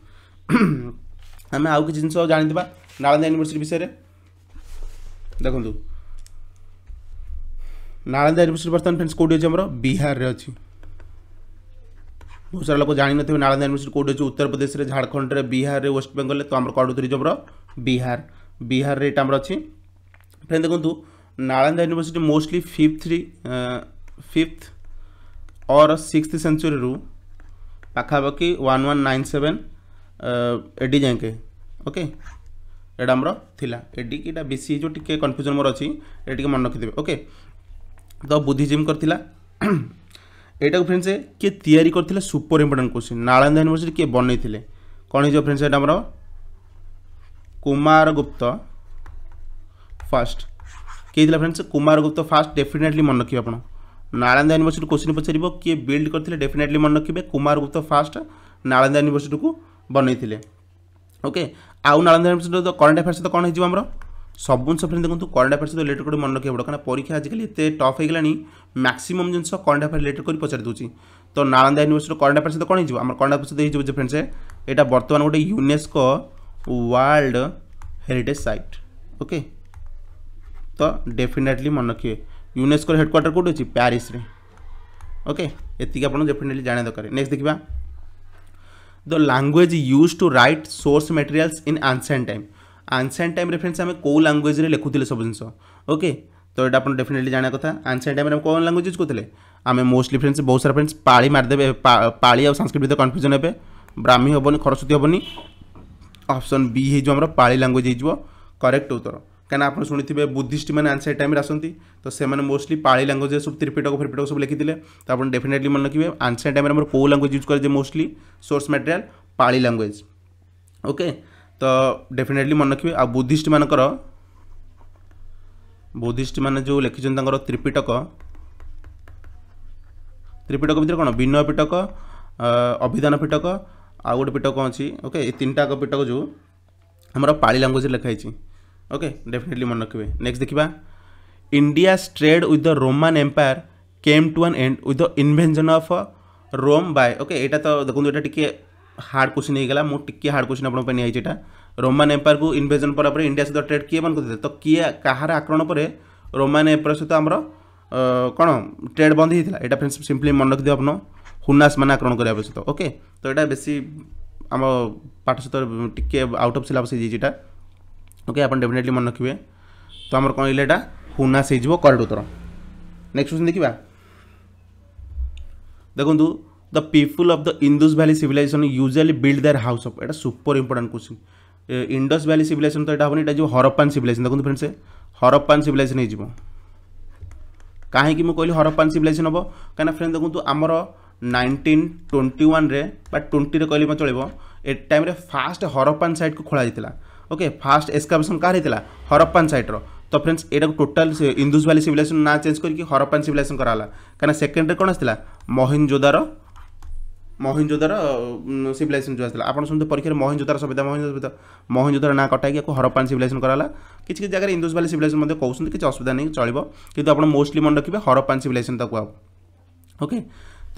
ଆମେ ଆଉ କିଛି ଜିନିଷ ଜାଣିଥିବା ନାଳନ୍ଦା ୟୁନିଭର୍ସିଟି ବିଷୟରେ ଦେଖନ୍ତୁ ନାଳନ୍ଦା ୟୁନିଭର୍ସିଟି ବର୍ତ୍ତମାନ ଫ୍ରେଣ୍ଡସ୍ କେଉଁଠି ଅଛି ଆମର ବିହାରରେ ଅଛି ବହୁତ ସାରା ଲୋକ ଜାଣିନଥିବେ ନାଳନ୍ଦା ୟୁନିଭର୍ସିଟି କେଉଁଠି ଅଛି ଉତ୍ତରପ୍ରଦେଶରେ ଝାଡ଼ଖଣ୍ଡରେ ବିହାରରେ ୱେଷ୍ଟବେଙ୍ଗଲରେ ତ ଆମର କଡ଼ୁ ଧରିଛି ଆମର ବିହାର ବିହାରରେ ଏଇଟା ଆମର ଅଛି ଫ୍ରେଣ୍ଡ ଦେଖନ୍ତୁ Nalanda university mostly fifth fifth or sixth ସେଞ୍ଚୁରୀରୁ ପାଖାପାଖି ୱାନ୍ ୱାନ୍ ନାଇନ୍ ସେଭେନ୍ ଏଡ଼ି ଯାଏଁକେ ଓକେ ଏଇଟା ଆମର ଥିଲା ଏଡ଼ିକି ଏଇଟା ବେଶୀ ହେଇଯିବ ଟିକେ କନଫ୍ୟୁଜନ୍ ମୋର ଅଛି ଏଇଟା ଟିକେ ମନେ ରଖିଦେବେ ଓକେ ତ ବୁଦ୍ଧିଜିମ୍ଙ୍କର ଥିଲା ଏଇଟାକୁ ଫ୍ରେଣ୍ଡସ୍ କିଏ ତିଆରି କରିଥିଲେ super important question Nalanda university କିଏ ବନେଇଥିଲେ କ'ଣ ହେଇଯିବ ଫ୍ରେଣ୍ଡସ୍ ଏଇଟା ଆମର କୁମାରଗୁପ୍ତ ଫାଷ୍ଟ କିଏ ହେଇଥିଲା ଫ୍ରେଣ୍ଡସ୍ କୁମାରଗୁପ୍ତ ଫାଷ୍ଟ ଡେଫିନେଟଲି ମନେ ରଖିବେ ଆପଣ ନାଳନ୍ଦା ୟୁନିଭର୍ସିଟି କୋଶ୍ଚିନ୍ ପଚାରିବ କିଏ ବିଲ୍ଡ କରିଥିଲେ ଡେଫିନେଟଲି ମନେ ରଖିବେ କୁମାର ଗୁପ୍ତ ଫାଷ୍ଟ ନାଳନ୍ଦା ୟୁନିଭର୍ସିଟିକୁ ବନେଇଥିଲେ ଓକେ ଆଉ ନାଳନ୍ଦା ୟୁନିଭର୍ସିଟି କରେଣ୍ଟ ଆଫେୟାର୍ସ ସହିତ କ'ଣ ହେଇଯିବ ଆମର ସବୁ ସଫ୍ଟୱେୟାର ଦେଖନ୍ତୁ କରେଣ୍ଟ ଆଫେୟାର୍ସ ସହିତ ରିଲେଟେଡ଼ କରି ମନେ ରଖିବାକୁ ପଡ଼ିବ କାରଣ ପରୀକ୍ଷା ଆଜିକାଲି ଏତେ ଟଫ୍ ହେଇଗଲାଣି ମ୍ୟାକ୍ସିମମ୍ ଜିନିଷ କରେଣ୍ଟ ଆଫେୟାର ରିଲେଟେଡ଼ କରି ପଚାରି ଦେଉଛି ତ ନାଳନ୍ଦା ୟୁନିଭର୍ସିଟି କରେଣ୍ଟ ଆଫେୟାର୍ ସହିତ କ'ଣ ହେଇଯିବ ଆମର କରେଣ୍ଟ ଆଫେୟାର୍ ସହିତ ହେଇଯିବ ଯେ ଫ୍ରେଣ୍ଡସ୍ ଏଇଟା ବର୍ତ୍ତମାନ ଗୋଟେ UNESCO world heritage site okay ତ ଡେଫିନେଟଲି ମନେ ରଖିବେ ୟୁନେସ୍କୋର ହେଡ଼କ୍ୱାର୍ଟର କେଉଁଠି ଅଛି ପ୍ୟାରିସରେ ଓକେ ଏତିକି ଆପଣ ଡେଫିନେଟଲି ଜାଣିବା ଦରକାର ନେକ୍ସଟ ଦେଖିବା the language use to write source materials in ancient time ancient ଟାଇମ୍ରେ ଫ୍ରେଣ୍ଡସ୍ ଆମେ କେଉଁ ଲାଙ୍ଗୁଏଜରେ ଲେଖୁଥିଲେ ସବୁ ଜିନିଷ ଓକେ ତ ଏଇଟା ଆପଣ ଡେଫିନେଟଲି ଜାଣିବା କଥା ଆନ୍ସିଆନ୍ ଟାଇମ୍ରେ ଆମେ କେଉଁ ଲାଙ୍ଗୁଏଜ ୟୁଜ୍ କରୁଥିଲେ ଆମେ ମୋଷ୍ଟଲି ଫ୍ରେଣ୍ଡସ୍ ବହୁତ ସାରା ଫ୍ରେଣ୍ଡସ୍ ପାଳି ମାରିଦେବେ ପାଳି ଆଉ ସାଂସ୍କ୍ରିଟ ଭିତରେ କନଫ୍ୟୁଜନ୍ ହେବେ ବ୍ରାହ୍ମୀ ହେବନି ଖରସ୍ୱତୀ ହେବନି ଅପସନ୍ ବି ହେଇଯିବ ଆମର ପାଳି ଲାଙ୍ଗୁଏଜ ହେଇଯିବ କରେକ୍ଟ ଉତ୍ତର कहीं आप शुभ बुद्धिस्ट मैंने आंसर टाइम आसती तो से मोस्टली पाली लांगुएज सब त्रिपिटक फ्रिपिटक सब लिखी थे तो आप डेफिनेटली मन रखिए आनसर टाइम आम कौ लांगुएज यूज कराए mostly source material Pali language okay तो डेफिनेटली मन रखिए आ बुद्धिस्ट मान बुद्धिस्ट मैंने जो लिखी त्रिपिटक त्रिपिटक भितर कौन विनय पिटक अभिधान पिटक आउ गोटे पिटक अच्छी ओके तीन टाक पिटक जो आम पाली लांगुएज लिखाई ওকে ଡେଫିନେଟଲି ମନେ ରଖିବେ ନେକ୍ସଟ ଦେଖିବା India trade with the Roman empire came to an end with the invention of Rome by okay ଏଇଟା ତ ଦେଖନ୍ତୁ ଏଇଟା ଟିକିଏ ହାର୍ଡ଼ କୋଶ୍ଚିନ୍ ହେଇଗଲା ମୁଁ ଟିକିଏ ହାର୍ଡ଼ କୋଶ୍ଚିନ୍ ଆପଣଙ୍କ ପାଇଁ ନେଇଯାଇଛି ଏଇଟା ରୋମାନ୍ ଏମ୍ପାୟାରକୁ ଇନଭେଜନ୍ ପରେ ପରେ ଇଣ୍ଡିଆ ସହିତ ଟ୍ରେଡ୍ କିଏ ବନ୍ଦ କରିଥିଲେ ତ କିଏ କାହାର ଆକ୍ରମଣ ପରେ ରୋମାନ୍ ଏମ୍ପାୟାର ସହିତ ଆମର କ'ଣ ଟ୍ରେଡ୍ ବନ୍ଦ ହେଇଥିଲା ଏଇଟା ଫ୍ରେଣ୍ଡସ୍ ସିମ୍ପଲି ମନେ ରଖିଦେବେ ଆପଣ ହୁନାସ୍ ମାନେ ଆକ୍ରମଣ କରିବା ଆବଶ୍ୟକ ଓକେ ତ ଏଇଟା ବେଶୀ ଆମ ପାଠ ସହିତ ଟିକିଏ ଆଉଟ୍ ଅଫ୍ ସିଲାବସ୍ ହେଇଯାଇଛି ଏଇଟା ଓକେ ଆପଣ ଡେଫିନେଟଲି ମନେ ରଖିବେ ତ ଆମର କ'ଣ ହେଲେ ଏଇଟା ହୁନାସ ହେଇଯିବ କରେକ୍ଟ ଉତ୍ତର ନେକ୍ସଟ କ୍ୱେଶ୍ଚନ୍ ଦେଖିବା ଦେଖନ୍ତୁ the people of the Indus valley civilisation usually build their house of ଏଇଟା super important question Indus valley civilisation ତ ଏଇଟା ହେବନି ଏଇଟା ଯିବ ହରପ୍ପାନ୍ ସିଭିଲାଇଜେସନ୍ ଦେଖନ୍ତୁ ଫ୍ରେଣ୍ଡସ୍ ହରପ୍ପାନ୍ ସିଭିଲାଇଜେସନ୍ ହେଇଯିବ କାହିଁକି ମୁଁ କହିଲି ହରପ୍ପାନ୍ ସିଭିଲାଇଜେସନ୍ ହେବ କାହିଁକିନା ଫ୍ରେଣ୍ଡ ଦେଖନ୍ତୁ ଆମର ନାଇଣ୍ଟିନ୍ ଟ୍ୱେଣ୍ଟି ୱାନ୍ରେ ବା ଟ୍ୱେଣ୍ଟିରେ କହିଲେ ମଧ୍ୟ ଚଳିବ ଏ ଟାଇମ୍ରେ ଫାଷ୍ଟ ହରପ୍ପାନ୍ ସାଇଟ୍କୁ ଖୋଳାଯାଇଥିଲା ಓಕೆ ಫಾಸ್ಟ್ ಎಸ್ಕಬೇಷನ್ ಕಾರಿଥିଲା ಹರಪ್ಪನ್ ಸೈಟ್ರ ତ ଫ୍ରେଣ୍ଡସ୍ ଏଇଟାକୁ ଟୋଟାଲ୍ ଇନ୍ଦୁସ୍ ଭ୍ୟାଲି ସିଭିଲାଇଜେସନ୍ ନାଁ ଚେଞ୍ଜ କରିକି ହରପାନ ସିଭିଲାଇଜେସନ୍ କରାହେଲା କାହିଁକିନା ସେକେଣ୍ଡରେ କ'ଣ ଆସିଥିଲା ମହିନଜୋଦାର ମହିନଜୋଦାର ସିଭିଲାଇଜେସନ୍ ଯେଉଁ ଆସିଥିଲା ଆପଣ ଶୁଣନ୍ତୁ ପରୀକ୍ଷାରେ ମହିନଜୋଦାର ସଭ୍ୟତା ମହିନଜୋଦାର ମହିନଜୋଦାର ନାଁ କଟାଇକି ଆକୁ ହରପାନ ସିଭିଲାଇଜେସନ୍ କରାହେଲା କିଛି କିଛି ଜାଗାରେ ଇନ୍ଦୁସ୍ ଭ୍ୟାଲି ସିଭିଲାଇଜେସନ୍ ମଧ୍ୟ କହୁଛନ୍ତି କିଛି ଅସୁବିଧା ନାହିଁ ଚଳିବ କିନ୍ତୁ ଆପଣ ମୋଷ୍ଟଲି ମନେ ରଖିବେ ହରପାନ ସିଭିଲାଇଜେସନ୍ ତାକୁ ଆଉ ଓକେ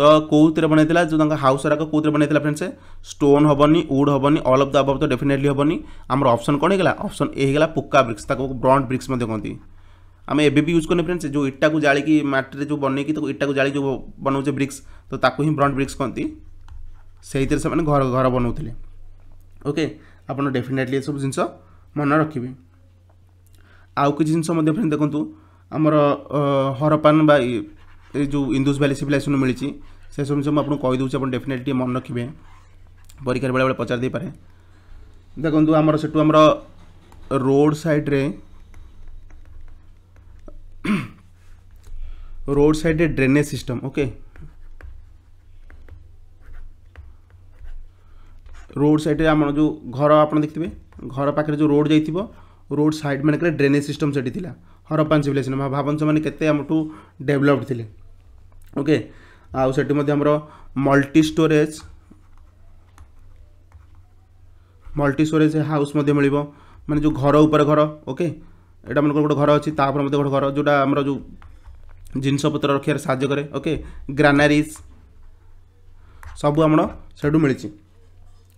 ତ କେଉଁଥିରେ ବନେଇଥିଲା ଯେଉଁ ତାଙ୍କ ହାଉସ୍ ଗୁଡ଼ାକ କେଉଁଥିରେ ବନେଇଥିଲା ଫ୍ରେଣ୍ଡସ୍ ଷ୍ଟୋନ୍ ହେବନି ଉଡ୍ ହେବନି ଅଲ୍ ଅଫ୍ ଦ ଅବଭ୍ ତ ଡେଫିନେଟଲି ହେବନି ଆମର ଅପସନ୍ କ'ଣ ହେଇଗଲା ଅପସନ୍ ଏ ହେଇଗଲା ପୋକା ବ୍ରିକ୍ସ ତାକୁ ବ୍ରଣ୍ଡ ବ୍ରିକ୍ସ ମଧ୍ୟ କହନ୍ତି ଆମେ ଏବେ ବି ୟୁଜ୍ କରୁନି ଫ୍ରେଣ୍ଡସ୍ ଯେଉଁ ଇଟାକୁ ଜାଳିକି ମାଟିରେ ଯେଉଁ ବନେଇକି ତାକୁ ଇଟାକୁ ଜାଳି ଯେଉଁ ବନାଉଛେ ବ୍ରିକ୍ସ ତ ତାକୁ ହିଁ ବ୍ରଣ୍ଡ ବ୍ରିକ୍ସ କହନ୍ତି ସେଇଥିରେ ସେମାନେ ଘର ଘର ବନାଉଥିଲେ ଓକେ ଆପଣ ଡେଫିନେଟଲି ଏସବୁ ଜିନିଷ ମନେ ରଖିବେ ଆଉ କିଛି ଜିନିଷ ମଧ୍ୟ ଫ୍ରେଣ୍ଡ ଦେଖନ୍ତୁ ଆମର ହରପାନ ବା जो ଇନ୍ଦୁସ୍ ଭ୍ୟାଲି ସିଭିଲାଇଜେସନ୍ मिली से सब ମୁଁ ଆପଣଙ୍କୁ କହିଦେଉଛି ଆପଣ ଡେଫିନେଟ୍ ଟିକେ ମନେ बेले ପରୀକ୍ଷାରେ ବେଳେବେଳେ ପଚାରି ଦେଇପାରେ ଦେଖନ୍ତୁ ଆମର ସେଠୁ road road road side drainage system okay road side जो घर आप देखिए घर पाखे जो रोड जाइए रोड सैड मानक ड्रेनेज सिस्टम से हरपा सिविलेसन भावन से मैंने केमठू थे ଓକେ ଆଉ ସେଠି ମଧ୍ୟ ଆମର multi storage multi storage house ମଧ୍ୟ ମିଳିବ ମାନେ ଯେଉଁ ଘର ଉପରେ ଘର ଓକେ ଏଇଟା ମନେକର ଗୋଟେ ଘର ଅଛି ତା ଉପରେ ମଧ୍ୟ ଗୋଟେ ଘର ଯେଉଁଟା ଆମର ଯେଉଁ ଜିନିଷପତ୍ର ରଖିବାରେ ସାହାଯ୍ୟ କରେ ଓକେ ଗ୍ରାନାରିଜ୍ ସବୁ ଆମର ସେଇଠୁ ମିଳିଛି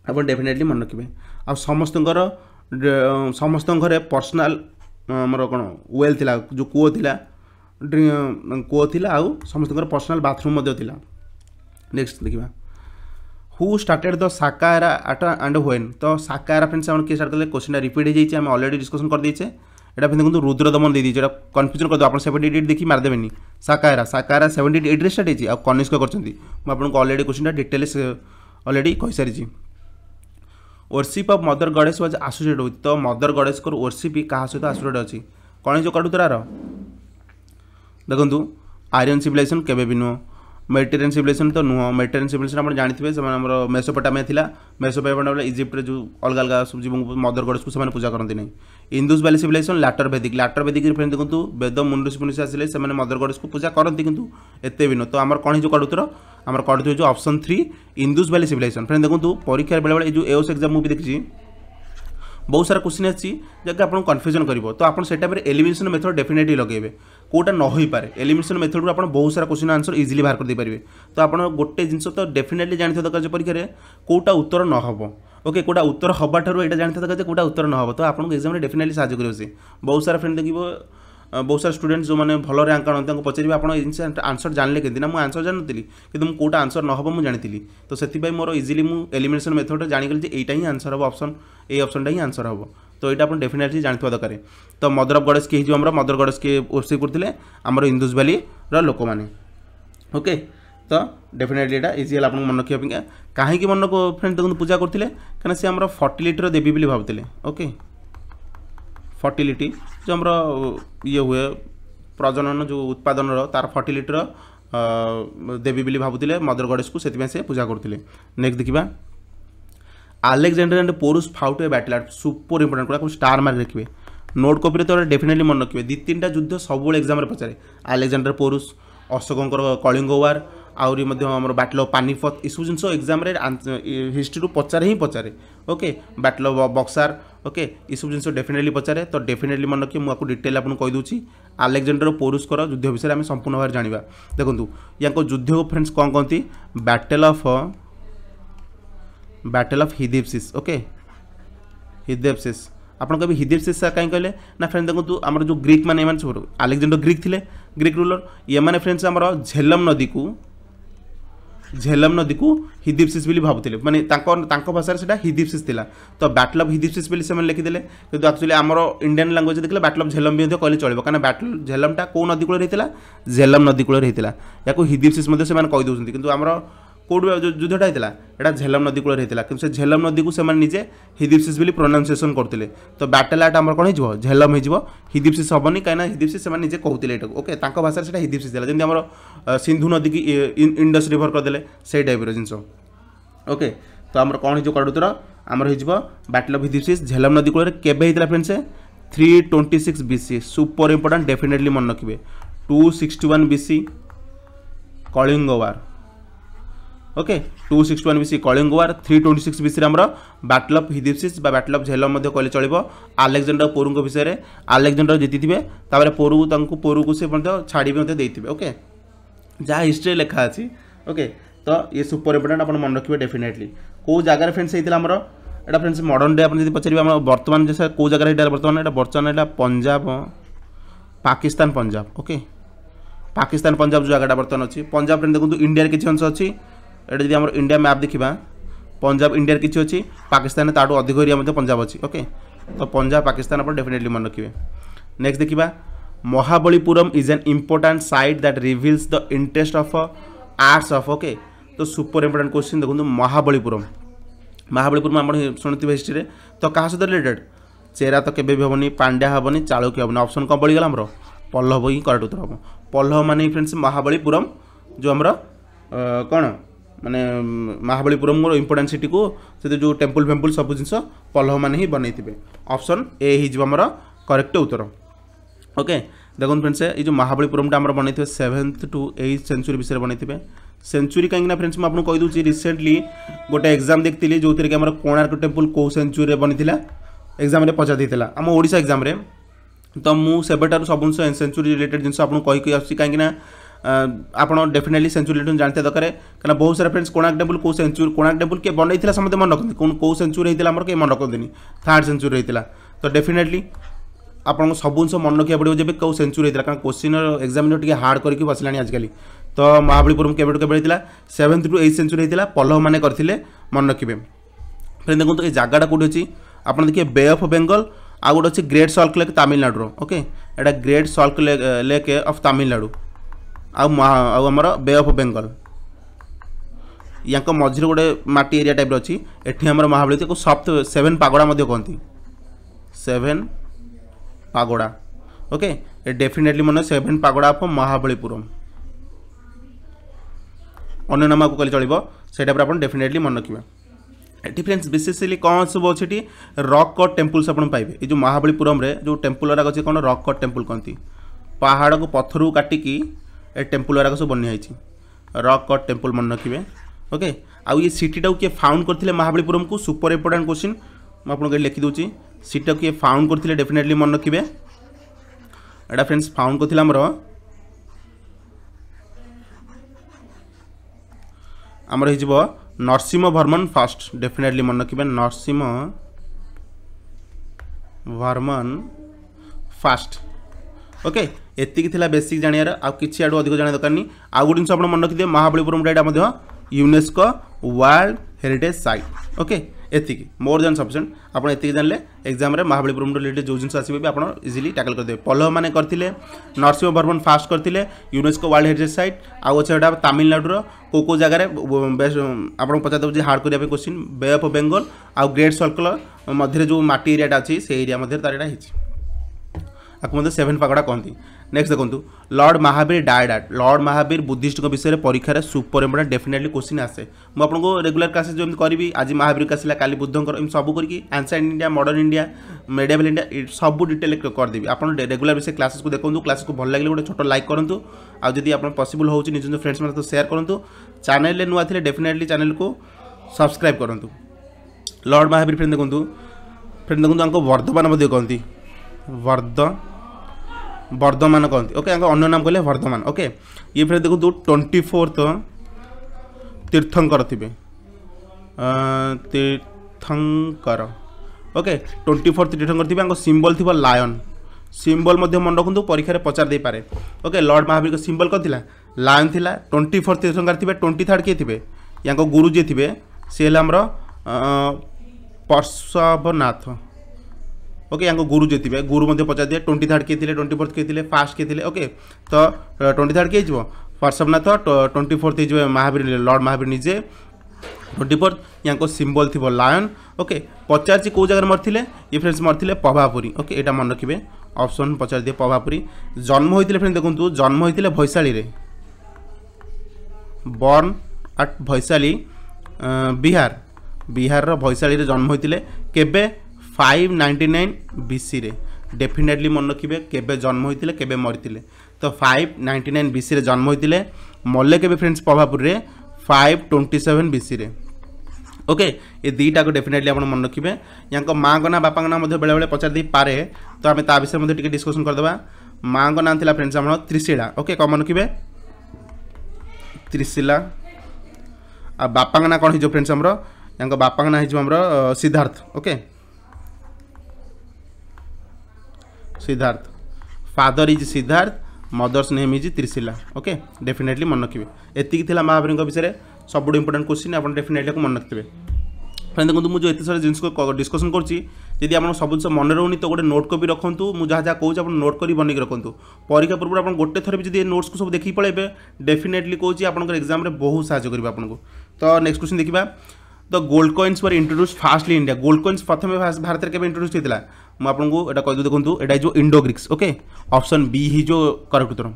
ଆପଣ ଡେଫିନେଟଲି ମନେ ରଖିବେ ଆଉ ସମସ୍ତଙ୍କର ସମସ୍ତଙ୍କ ଘରେ ପର୍ସନାଲ୍ ଆମର କ'ଣ ୱେଲ୍ ଥିଲା ଯେଉଁ କୂଅ ଥିଲା କୂଅ ଥିଲା ଆଉ ସମସ୍ତଙ୍କର ପର୍ସନାଲ୍ ବାଥରୁମ୍ ମଧ୍ୟ ଥିଲା ନେକ୍ସଟ ଦେଖିବା হু স্টার্টেড দ সাকা এরা আট অ্যান্ড হোয়েন তো সাকা এরা ফ্রেন্ডস আমার কে স্টার্ট করলে কোশ্চিনটা রিপিট হয়ে যাইছে আমি অলরেডি ডিসকশন করে দিয়েছে এটা ফ্রেন্ড দেখুন রুদ্র দমন দিয়ে দিয়েছে এটা কনফ্যুজন করে দেব আপনার সেভেন্টি এইট দেখি মারিদেবেনি সাকা এরা সাকা এরা সেভেন্টি এইটরে স্টার্ট হয়েছে আর কনিষ্ক করছেন ମୁଁ ଆପଣଙ୍କୁ ଅଲରେଡ଼ି କୋଶ୍ଚିନ୍ଟା ଡିଟେଲ୍ସ ଅଲରେଡ଼ି କହିସାରିଛି worship of mother goddess was associate with ତ ମଦର ଗଡ଼େଶଙ୍କର ୱର୍ସିପ୍ କାହା ସହିତ ଆସୋସିଏଟ୍ ଅଛି କଣ ଯୋଉ କଟୁତରାର ଦେଖନ୍ତୁ ଆରିୟନ୍ ସିଭିଲାଇଜେସନ୍ କେବେ ବି ନୁହଁ ମେଡ଼ିଟେରିଆନ୍ ସିଭିଲାଇଜେସନ୍ ତ ନୁହଁ ମେଡ଼ିଟେରିଆନ୍ ସିଭିଲାଇଜେସନ୍ ଆପଣ ଜାଣିଥିବେ ସେମାନେ ଆମର ମେସୋପଟାମିଆ ଥିଲା ମେସୋପଟାମିଆ ଇଜିପ୍ଟରେ ଯେଉଁ ଅଲଗା ଅଲଗା ଜୀବଙ୍କୁ ମଦର ଗଡ଼୍ସକୁ ସେମାନେ ପୂଜା କରନ୍ତି ନାହିଁ Indus valley civilisation later Vedic later Vedic friend ଦେଖନ୍ତୁ ବେଦ ମୁନିଷି ମୁନିଷି ଆସିଲେ ସେମାନେ ମଦର ଗଡ଼୍ସକୁ ପୂଜା କରନ୍ତି କିନ୍ତୁ ଏତେ ବି ନୁହଁ ତ ଆମର କ'ଣ ହେଇଯିବ କଡ଼ୁତର ଆମର କଡ଼ୁଥିବ ଯେଉଁ option three Indus valley civilisation friend ଦେଖନ୍ତୁ ପରୀକ୍ଷାର ବେଳେବେଳେ ଏଇ ଯେଉଁ ଏଓସ୍ ଏକ୍ଜାମ୍ ମୁଁ ବି ଦେଖିଛି ବହୁତ ସାରା କୋଶ୍ଚିନ୍ ଆସିଛି ଯାହାକି ଆପଣଙ୍କୁ କନଫ୍ୟୁଜନ୍ କରିବ ତ ଆପଣ ସେ ଟାଇମ୍ରେ ଏଲିମିନେସନ୍ ମେଥଡ଼ ଡେଫିନେଟଲି ଲଗେଇବେ କେଉଁଟା ନ ହୋଇପାରେ ଏଲିମିନେସନ୍ ମେଥଡ଼ରୁ ଆପଣ ବହୁତ ସାରା କୋଶ୍ଚିନ୍ ଆନ୍ସର ଇଜିଲି ବାହାର କରିଦେଇପାରିବେ ତ ଆପଣ ଗୋଟେ ଜିନିଷ ତ ଡେଫିନେଟଲି ଜାଣିଥିବା ଦରକାର ଯେ ପରୀକ୍ଷାରେ କେଉଁଟା ଉତ୍ତର ନ ହେବ ଓକେ କେଉଁଟା ଉତ୍ତର ହେବାଠାରୁ ଏଇଟା ଜାଣିଥିବା ଦରକାର ଯେ କେଉଁଟା ଉତ୍ତର ନ ହେବ ତ ଆପଣଙ୍କୁ ଏକ୍ଜାମ୍ରେ ଡେଫିନେଟଲି ସାହାଯ୍ୟ କରିବ ସେ ବହୁତ ସାରା ଫ୍ରେଣ୍ଡ ଦେଖିବ ବହୁତ ସାରା ଷ୍ଟୁଡେଣ୍ଟ ଯେଉଁମାନେ ଭଲ ର୍ୟାଙ୍କ ଆଣନ୍ତି ତାଙ୍କୁ ପଚାରିବେ ଆପଣ ଏ ଜିନିଷ ଆନ୍ସର ଜାଣିଲେ କେମିତି ନା ମୁଁ ଆନ୍ସର ଜାଣିନଥିଲି କିନ୍ତୁ ମୁଁ କେଉଁଟା ଆନ୍ସର ନ ହେବ ମୁଁ ଜାଣିଥିଲି ତ ସେଥିପାଇଁ ମୋର ଇଜିଲି ମୁଁ ଏଲିମିନେସନ୍ ମେଥଡ଼ରେ ଜାଣିଗଲି ଯେ ଏଇଟା ହିଁ ଆନ୍ସର ହେବ ଅପସନ୍ ଏଇ ଅପସନ୍ଟା ହିଁ ଆନ୍ସର ହେବ তো এটা আপনার ডেফিনেটলি জাঁথা দরকার তো মদর অফ গডেস কি হয়েছে আমার মদর গডেস কি ওরসিপ করলে আমার ইন্দুজ ভ্যালির লোক মানে ওকে তো ডেফিনেটলি এটা ইজি হল আপনার মনে রক্ষা অপেক্ষা কাহি মনে ফ্রেন্ড দেখুন পূজা করলে কেন সে আমার ফর্টিলিটির দেবী বলে ভাবুলে ওকে ଫର୍ଟିଲିଟି ଯେଉଁ ଆମର ଇଏ ହୁଏ ପ୍ରଜନନ ଯେଉଁ ଉତ୍ପାଦନର ତା'ର ଫର୍ଟିଲିଟିର ଦେବୀ ବୋଲି ଭାବୁଥିଲେ ମଦର ଗଡ଼େଶକୁ ସେଥିପାଇଁ ସେ ପୂଜା କରୁଥିଲେ ନେକ୍ସଟ ଦେଖିବା Alexander and Porus fought a battle ଆର୍ଟ ସୁପର ଇମ୍ପୋର୍ଟାଣ୍ଟ ଗୁଡ଼ାକ ଷ୍ଟାର ମାର୍କ ରଖିବେ ନୋଟ୍ କପିରେ ତ ଡେଫିନେଟଲି ମନେ ରଖିବେ ଦୁଇ ତିନିଟା ଯୁଦ୍ଧ ସବୁବେଳେ ଏକ୍ଜାମ୍ରେ ପଚାରେ ଆଲେକ୍ଜାଣ୍ଡର ପୋରୁସ୍ ଅଶୋକଙ୍କର କଳିଙ୍ଗ ୱାର୍ ଆହୁରି ମଧ୍ୟ ଆମର ବାଟଲ ପାନିପଥ ଏସବୁ ଜିନିଷ ଏକ୍ଜାମ୍ରେ ହିଷ୍ଟ୍ରିରୁ ପଚାରେ ହିଁ ପଚାରେ ଓକେ ବାଟଲ ବକ୍ସାର ଓକେ ଏସବୁ ଜିନିଷ ଡେଫିନେଟଲି ପଚାରେ ତ ଡେଫିନେଟଲି ମନେ ରଖି ମୁଁ ଆକୁ ଡିଟେଲ୍ ଆପଣଙ୍କୁ କହିଦେଉଛି ଆଲେକ୍ଜାଣ୍ଡର ପୌରୁଷଙ୍କର ଯୁଦ୍ଧ ବିଷୟରେ ଆମେ ସମ୍ପୂର୍ଣ୍ଣ ଭାବରେ ଜାଣିବା ଦେଖନ୍ତୁ ୟାଙ୍କ ଯୁଦ୍ଧକୁ ଫ୍ରେଣ୍ଡସ୍ କ'ଣ କହନ୍ତି battle of battle of Hydaspes okay Hydaspes ଆପଣ କହିବେ ହିଦେପ୍ସିସ୍ ସାର୍ କାହିଁ କହିଲେ ନା ଫ୍ରେଣ୍ଡ ଦେଖନ୍ତୁ ଆମର ଯେଉଁ ଗ୍ରୀକ୍ ମାନେ ଏମାନେ ସବୁ ଆଲେକ୍ଜାଣ୍ଡର ଗ୍ରୀକ୍ ଥିଲେ ଗ୍ରୀକ୍ ରୁଲର୍ ଏମାନେ ଫ୍ରେଣ୍ଡସ୍ ଆମର ଝେଲମ୍ ନଦୀକୁ ঝেলম নদীকে হিদিপসিস বলে ভাবুলে মানে তাঁর ভাষায় সেটা হিদিপসিস লা তো ব্যাটল অফ হিদিপসিস বলে সে লিখিলে কিন্তু আকচুয়ালি আমার ইন্ডিয়ান ল্যাঙ্গুয়েজ দেখলে ব্যাটল অফ ঝেলম বি কে চলবে কারণ ব্যাটল ঝেলমটা কেউ নদী হয়েছিল ঝেলম নদী হয়েছিল ইয়াকু হিদিপসিস সে কিন্তু আমার কোউটি যুদ্ধটা হয়েছিল এটা ঝেলম নদী কূলের হয়েছিল কিন্তু সে ঝেলম নদীকে সে নিজে হিদিপসিস বলে প্রনাউন্সিয়েসন করলে তো ব্যাটেল আট আমার কোণ হয়ে ঝেলম হয়ে হিদিপসিস হবনি কিনা হিদিপসিস সে নিজে কৌলে এটা ওকে তাঁর ভাষায় সেটা হিদিপসিস দেলা যেমন আমার সিন্ধু নদীকে ইন্ডস রিভর করেদেলে সেই টাইপের জিনিস ওকে তো আমার কোণ হয়ে কড় উত্তর আমার হয়ে ব্যাটেল অফ হিদিপসিস ঝেলম নদী কূলের কেবে হয়েছিল friends three twenty six BC super important definitely মনে রাখবে two sixty one BC Kalinga war okay two sixty one BC Kalinga war three twenty six ବିସିରେ ଆମର ବ୍ୟାଟଲ୍ ଅଫ୍ ହିଦିପ୍ସିସ୍ ବା ବ୍ୟାଟଲ୍ ଅଫ୍ ଝେଲମ୍ ମଧ୍ୟ କହିଲେ ଚଳିବ ଆଲେକ୍ଜାଣ୍ଡର ପୋରୁଙ୍କ ବିଷୟରେ ଆଲେକ୍ଜାଣ୍ଡର ଜିତିଥିବେ ତାପରେ ପୋରୁକୁ ତାଙ୍କୁ ପୋରୁକୁ ସେ ମଧ୍ୟ ଛାଡ଼ି ମଧ୍ୟ ଦେଇଥିବେ ଓକେ ଯାହା ହିଷ୍ଟ୍ରିରେ ଲେଖା ଅଛି ଓକେ ତ ଇଏ ସୁପର ଇମ୍ପୋର୍ଟାଣ୍ଟ ଆପଣ ମନେ ରଖିବେ ଡେଫିନେଟଲି କେଉଁ ଜାଗାରେ ଫ୍ରେଣ୍ଡସ୍ ହେଇଥିଲା ଆମର এটা ফ্রেন্ডস মডর্ন ডে আপনি যদি পচারিবে আমার বর্তমান যে স্যার কেউ জায়গায় এটা বর্তমান এটা বর্তমান এটা পঞ্জাব পাকিস্তান পঞ্জাব ওকে পাকিস্তান পঞ্জাব যে জায়গাটা বর্তমান অছি পঞ্জাব দেখুন ইন্ডিয়ার কিছু অংশ অছি এটা যদি আমার ইন্ডিয়া ম্যাপ দেখিবা পঞ্জাব ইন্ডিয়ার কিছু অছি পাকিস্তানে তাঠু অধিক এরিয়া মধ্যে পঞ্জাব অছি ওকে তো পঞ্জাব পাকিস্তান আপনার ডেফিনেটলি মনে রাখবে নেক্সট দেখিবা Mahabalipuram is an important site that reveals the interest of arts of okay তো সুপর ইম্পর্টাট কোশ্চিন দেখুন মহাবলীপুরম মহাবলীপুরম আমার শুণুথিবে হিস্ট্রিরে তো কাহা সহ রিলেটেড চেরা তো কেবে হবনি পাণ্ড্য়া হবনি চালুকি হবনি অপশন কম পড়িগলা আমার পল্লব হি করেক্ট উত্তর হব পল্লব মানে ফ্রেন্ডস মহাবলীপুরম যে আমার কোণ ମାନେ ମହାବଳୀପୁରମର ଇମ୍ପୋର୍ଟାନ୍ସିଟିକୁ ସେଥିରେ ଯେଉଁ ଟେମ୍ପୁଲ ଫେମ୍ପୁଲ ସବୁ ଜିନିଷ ପଲ୍ଲଭମାନେ ହିଁ ବନେଇଥିବେ ଅପସନ୍ ଏ ହେଇଯିବ ଆମର କରେକ୍ଟ ଉତ୍ତର ଓକେ ଦେଖନ୍ତୁ ଫ୍ରେଣ୍ଡସ୍ ଏଇ ଯେଉଁ ମହାବଳୀପୁରମଟା ଆମର ବନେଇଥିବେ ସେଭେନ୍ଥ ଟୁ ଏଇଟ୍ ସେଞ୍ଚୁରୀ ବିଷୟରେ ବନେଇଥିବେ ସେଞ୍ଚୁରୀ କାହିଁକିନା ଫ୍ରେଣ୍ଡସ୍ ମୁଁ ଆପଣଙ୍କୁ କହିଦେଉଛି ରିସେଣ୍ଟଲି ଗୋଟେ ଏକ୍ଜାମ୍ ଦେଖିଥିଲି ଯେଉଁଥିରେ କି ଆମର କୋଣାର୍କ ଟେମ୍ପୁଲ କେଉଁ ସେଞ୍ଚୁରୀରେ ବନିଥିଲା ଏକ୍ଜାମ୍ରେ ପଚରା ଦେଇଥିଲା ଆମ ଓଡ଼ିଶା ଏକ୍ଜାମ୍ରେ ତ ମୁଁ ସେବେଠାରୁ ସବୁ ସେଞ୍ଚୁରୀ ରିଲେଟେଡ଼ ଜିନିଷ ଆପଣଙ୍କୁ କହିକି ଆସୁଛି କାହିଁକିନା ଆପଣ ଡେଫିନେଟଲି ସେଞ୍ଚୁରୀ ରିଟର୍ନ ଜାଣିଥିବା ଦରକାର କାରଣ ବହୁତ ସାରା ଫ୍ରେଣ୍ଡସ୍ କୋଣାର୍କ ଟେମ୍ପଲ୍ କେଉଁ ସେଞ୍ଚୁରୀ କୋଣାର୍କ ଟେମ୍ପଲ୍ କିଏ ବନେଇଥିଲା ସମସ୍ତେ ମନେ ରଖନ୍ତି କେଉଁ କେଉଁ ସେଞ୍ଚୁରୀ ହେଇଥିଲା ଆମର କେହି ମନେ ରଖନ୍ତିନି ଥାର୍ଡ଼ ସେଞ୍ଚୁରୀ ହେଇଥିଲା ତ ଡେଫିନେଟଲି ଆପଣଙ୍କୁ ସବୁ ଜିନିଷ ମନେ ରଖିବାକୁ ପଡ଼ିବ ଯେବେ କେଉଁ ସେଞ୍ଚୁରୀ ହେଇଥିଲା କାରଣ କୋଶ୍ଚିନ୍ର ଏକ୍ସାମିନର ଟିକେ ହାର୍ଡ଼ କରିକି ବସିଲାଣି ଆଜିକାଲି ତ ମହାବଳୀପୁରମ୍ କେବେଠୁ କେବେ ହେଇଥିଲା ସେଭେନ୍ଥରୁ ଏଇଟ୍ ସେଞ୍ଚୁରୀ ହେଇଥିଲା ପଲ୍ଲଭମାନେ କରିଥିଲେ ମନେ ରଖିବେ ଫ୍ରେଣ୍ଡ ଦେଖନ୍ତୁ ଏ ଜାଗାଟା କେଉଁଠି ଅଛି ଆପଣ ଦେଖିବେ ବେ ଅଫ୍ ବେଙ୍ଗଲ ଆଉ ଗୋଟେ ଅଛି ଗ୍ରେଟ୍ ସଲ୍କ ଲେକ୍ ତାମିଲନାଡ଼ୁର ଓକେ ଏଇଟା great salt lake of Tamil Nadu ଆଉ ଆଉ ଆମର ବେ ଅଫ୍ ବେଙ୍ଗଲ ୟାଙ୍କ ମଝିରେ ଗୋଟେ ମାଟି ଏରିଆ ଟାଇପ୍ର ଅଛି ଏଠି ଆମର ମହାବଳୀ ତାକୁ ସଫ୍ଟ ସେଭେନ୍ ପାଗୋଡ଼ା ମଧ୍ୟ କହନ୍ତି ସେଭେନ୍ ପାଗୋଡ଼ା ଓକେ ଏ ଡେଫିନେଟଲି ମନେ ସେଭେନ୍ ପାଗୋଡ଼ା ଅଫ୍ ମହାବଳୀପୁରମ୍ ଅନ୍ୟ ନାମ ଆକୁ କହିଲେ ଚଳିବ ସେଇଟା ଉପରେ ଆପଣ ଡେଫିନେଟଲି ମନେ ରଖିବେ ଏଠି ଫ୍ରେଣ୍ଡସ୍ ବିଶେଷଲି କ'ଣ ସବୁ ଅଛି ଏଠି ରକ୍ କଟ୍ ଟେମ୍ପୁଲ୍ସ ଆପଣ ପାଇବେ ଏଇ ଯେଉଁ ମହାବଳୀପୁରମ୍ରେ ଯେଉଁ ଟେମ୍ପୁଲ୍ଗୁଡ଼ାକ ଅଛି କ'ଣ ରକ୍ କଟ୍ ଟେମ୍ପୁଲ୍ କହନ୍ତି ପାହାଡ଼କୁ ପଥରକୁ କାଟିକି টেম্পল গুড়া সব বন্যা হয়েছে রক কট টেম্পল মনে রাখবে ওকে আউ ইয়ে সিটিটা কিয়ে ফাউন্ড করলে মহাবলীপুরম কু সুপর ইম্পর্টাট কোশ্চিন মু আপনার লিখি দেছি সিটিটা কিয়ে ফাউন্ড করলে ডেফিনেটলি মনে রাখবে এটা ফ্রেন্ডস ফাউন্ড করলে আমার আমার হয়ে নরসিংহ বর্মন ফার্স্ট ডেফিনেটলি মনে রাখবে নরসিংহ বর্মন ফার্স্ট ওকে ଏତିକି ଥିଲା ବେସିକ୍ ଜାଣିବାର ଆଉ କିଛି ଆଡ଼ୁ ଅଧିକ ଜାଣିବା ଦରକାର ନାହିଁ ଆଉ ଗୋଟେ ଜିନିଷ ଆପଣ ମନେ ରଖିଥିବେ ମହାବଳୀପୁରମଟା ଏଇଟା ମଧ୍ୟ UNESCO world heritage site okay ଏତିକି ମୋର ଦେନ୍ ସଫିସିଏଣ୍ଟ ଆପଣ ଏତିକି ଜାଣିଲେ ଏକ୍ଜାମ୍ରେ ମହାବଳୀପୁରମ ରିଲେଟେଡ୍ ଯେଉଁ ଜିନିଷ ଆସିବେ ବି ଆପଣ ଇଜିଲି ଟ୍ୟାକଲ୍ କରିଦେବେ ପଲ୍ଲଭମାନେ କରିଥିଲେ ନରସିଂହ ବର୍ମନ ଫାଷ୍ଟ କରିଥିଲେ ୟୁନେସ୍କୋ ୱାର୍ଲଡ ହେରିଟେଜ୍ ସାଇଟ୍ ଆଉ ଅଛି ଏଇଟା ତାମିଲନାଡ଼ୁର କେଉଁ କେଉଁ ଜାଗାରେ ଆପଣଙ୍କୁ ପଚାରିଦେଉଛି ହାର୍ଡ଼ କରିବା ପାଇଁ କୋଶ୍ଚିନ୍ ବେ ଅଫ୍ ବେଙ୍ଗଲ ଆଉ ଗ୍ରେଟ୍ ସର୍କଲ ମଧ୍ୟରେ ଯେଉଁ ମାଟି ଏରିଆଟା ଅଛି ସେ ଏରିଆ ମଧ୍ୟରେ ତାର ଏଇଟା ହେଇଛି ଆକୁ ମଧ୍ୟ ସେଭେନ୍ ପାଗଡ଼ା କହନ୍ତି নেক্সট দেখুন lord Mahavir died at lord Mahavir বুদ্ধিষ্টক বিষয়ে পরীক্ষার সুপর ইম্পর্টাট ডেফিনেটলি কোশ্চিন আসে মু আপনার রেগুলার ক্লাসেস যেমন করবি আজ মহাবীর আসলা কালি বুদ্ধঙ্কর এমনি সবু করি ancient India modern India medieval India সবু ডিটেল করদেবি আপনার রেগুলার বিষয়ে ক্লাসেস দেখুন ক্লাসেস ভাল লাগলে গোটে ছোট লাইক করতু আর যদি আপনার পসিবল হচ্ছে নিজ ফ্রেন্ডস মানে সেয়ার করতু চ্যানেলে নূয়া লে ডেফিনেটলি চ্যানেলকে সবসক্রাইব করতু লর্ড মহাবীর ফ্রেন্ড দেখুন ফ্রেন্ড দেখুন তাঁর বর্ধমান মধ্যে কহতি বর্ধ बर्धमान कहते ओके अन्न नाम कह वर्धमान ओके ये फिर देखो ट्वेंटी फोर्थ तीर्थंकर थे तीर्थंकर ओके ट्वेंटी फोर्थ तीर्थंकर थे सिंबल थी लायन सिंबल मन रखु परीक्षा पचार दे पारे ओके लर्ड महावीर का सिंबल कौन था लायन थी ट्वेंटी फोर्थ तीर्थंकर थे ट्वेंटी थर्ड किए थे या गुरु जी थे सी है आमर ओके यहाँ गुरु जो थे गुरु पचार दिए ट्वेंटी थर्ड किए ट्वेंटी फोर्थ किए फास्ट किए ओके तो ट्वेंटी थर्ड किए परशवनाथ ट्वेंटी फोर्थ हो महावीर लर्ड महावीर निजे ट्वेंटी फोर्थ यहाँ सिम्बल थी लायन ओके पचार कौ जगह मरीते ये फ्रेंड्स मरीते पभापुरी ओके यहाँ मन रखिए অপশন পচার দিয়ে পভাপুরী জন্ম হয়েছিল ফ্রেন্ড দেখুন জন্ম হয়েছিল ভৈশালীরে বর্ন আট ভৈশালী বিহার বিহারর ভৈশালীরে জন্ম হয়েছিল কেবে फाइव नाइंटी नाइन বিসিরে ডেফিনেটলি মনে রাখবে কেবে জন্ম होते के মরিলে तो फाइव नाइंटी नाइन बीसी जन्म होते मल्ले के फ्रेंड्स প্রভাপুরে five twenty seven BC okay ये दुईटा को डेफिनेटली आप मन रखिए या माँ ना बापा नाम बेले बेले पचार पारे तो आम विषय डिस्कसन करदे माँ नाम थी फ्रेंड्स आम त्रिशिला ओके कम मन रखिए त्रिशिला बापा ना कौन हो फ्रेंड्स आमर बापा ना हो Siddhartha okay Siddhartha father is Siddhartha mother's name is Trishala okay definitely मन रखे एति महावीर विषय सब इंपोर्टां क्वेश्चन आप डेफिनेटली मन रखिथे फ्रेंड देखो मुझे एत सारा जिनस डिस्कसन करी आप सब जिस मन रोनी तो गोटे नोट कॉपी रखु मुझे जहाँ कौन आप नोट कर बनक रखुँ परीक्षा पूर्व आप गोटे थर भी जब नोट्स को सब देखिए पलैबे डेफिनेटली कौन आपंकर एक्जाम बहुत साहय कर आपको तो नेक्स्ट क्वेश्चन देखा the gold coins were introduce firstly India gold coins प्रथम भारत में केवे इंट्रोड्यूस होता है ମୁଁ ଆପଣଙ୍କୁ ଏଇଟା କହିଦେବି ଦେଖନ୍ତୁ ଏଇଟା ଯେଉଁ Indo Greeks okay option B ହି ଯେଉଁ କରେକ୍ଟ ଉତ୍ତର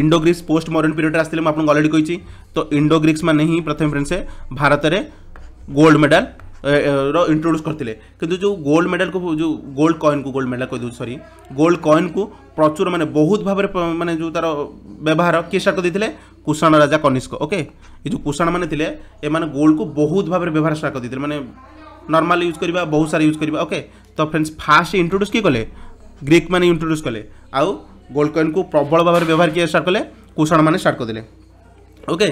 Indo Greeks post modern period আসলে আপনার অলরেডি কইছি তো ইন্ডো গ্রিক্স মানে হি প্রথমে ফ্রেন্ডস ভারতের करते कि जो गोल्ड मेडल को जो गोल्ड कॉइन को गोल्ड मेडल कह सॉरी गोल्ड कॉइन को प्रचुर मैंने बहुत भाव में जो तार व्यवहार किए स्टार्ट करते कुषाण राजा कनिष्क ओके ये जो कुषाण मैंने गोल्ड को बहुत भाव में व्यवहार स्टार्ट करते मैंने নর্মাল ইউজ করা বহু সারা ইউজ করা ওকে তো ফ্রেন্ডস ফার্স্ট ইন্ট্রোড্ୟୁସ୍ କିଏ କଲେ ଗ୍ରୀକ୍ ମାନେ ଇଣ୍ଟ୍ରୋଡ୍ୟୁସ୍ କଲେ ଆଉ ଗୋଲ୍ଡ କଏନ୍କୁ ପ୍ରବଳ ଭାବରେ ବ୍ୟବହାର କିଏ ଷ୍ଟାର୍ଟ କଲେ କୁଷଣମାନେ ଷ୍ଟାର୍ଟ କରିଦେଲେ ଓକେ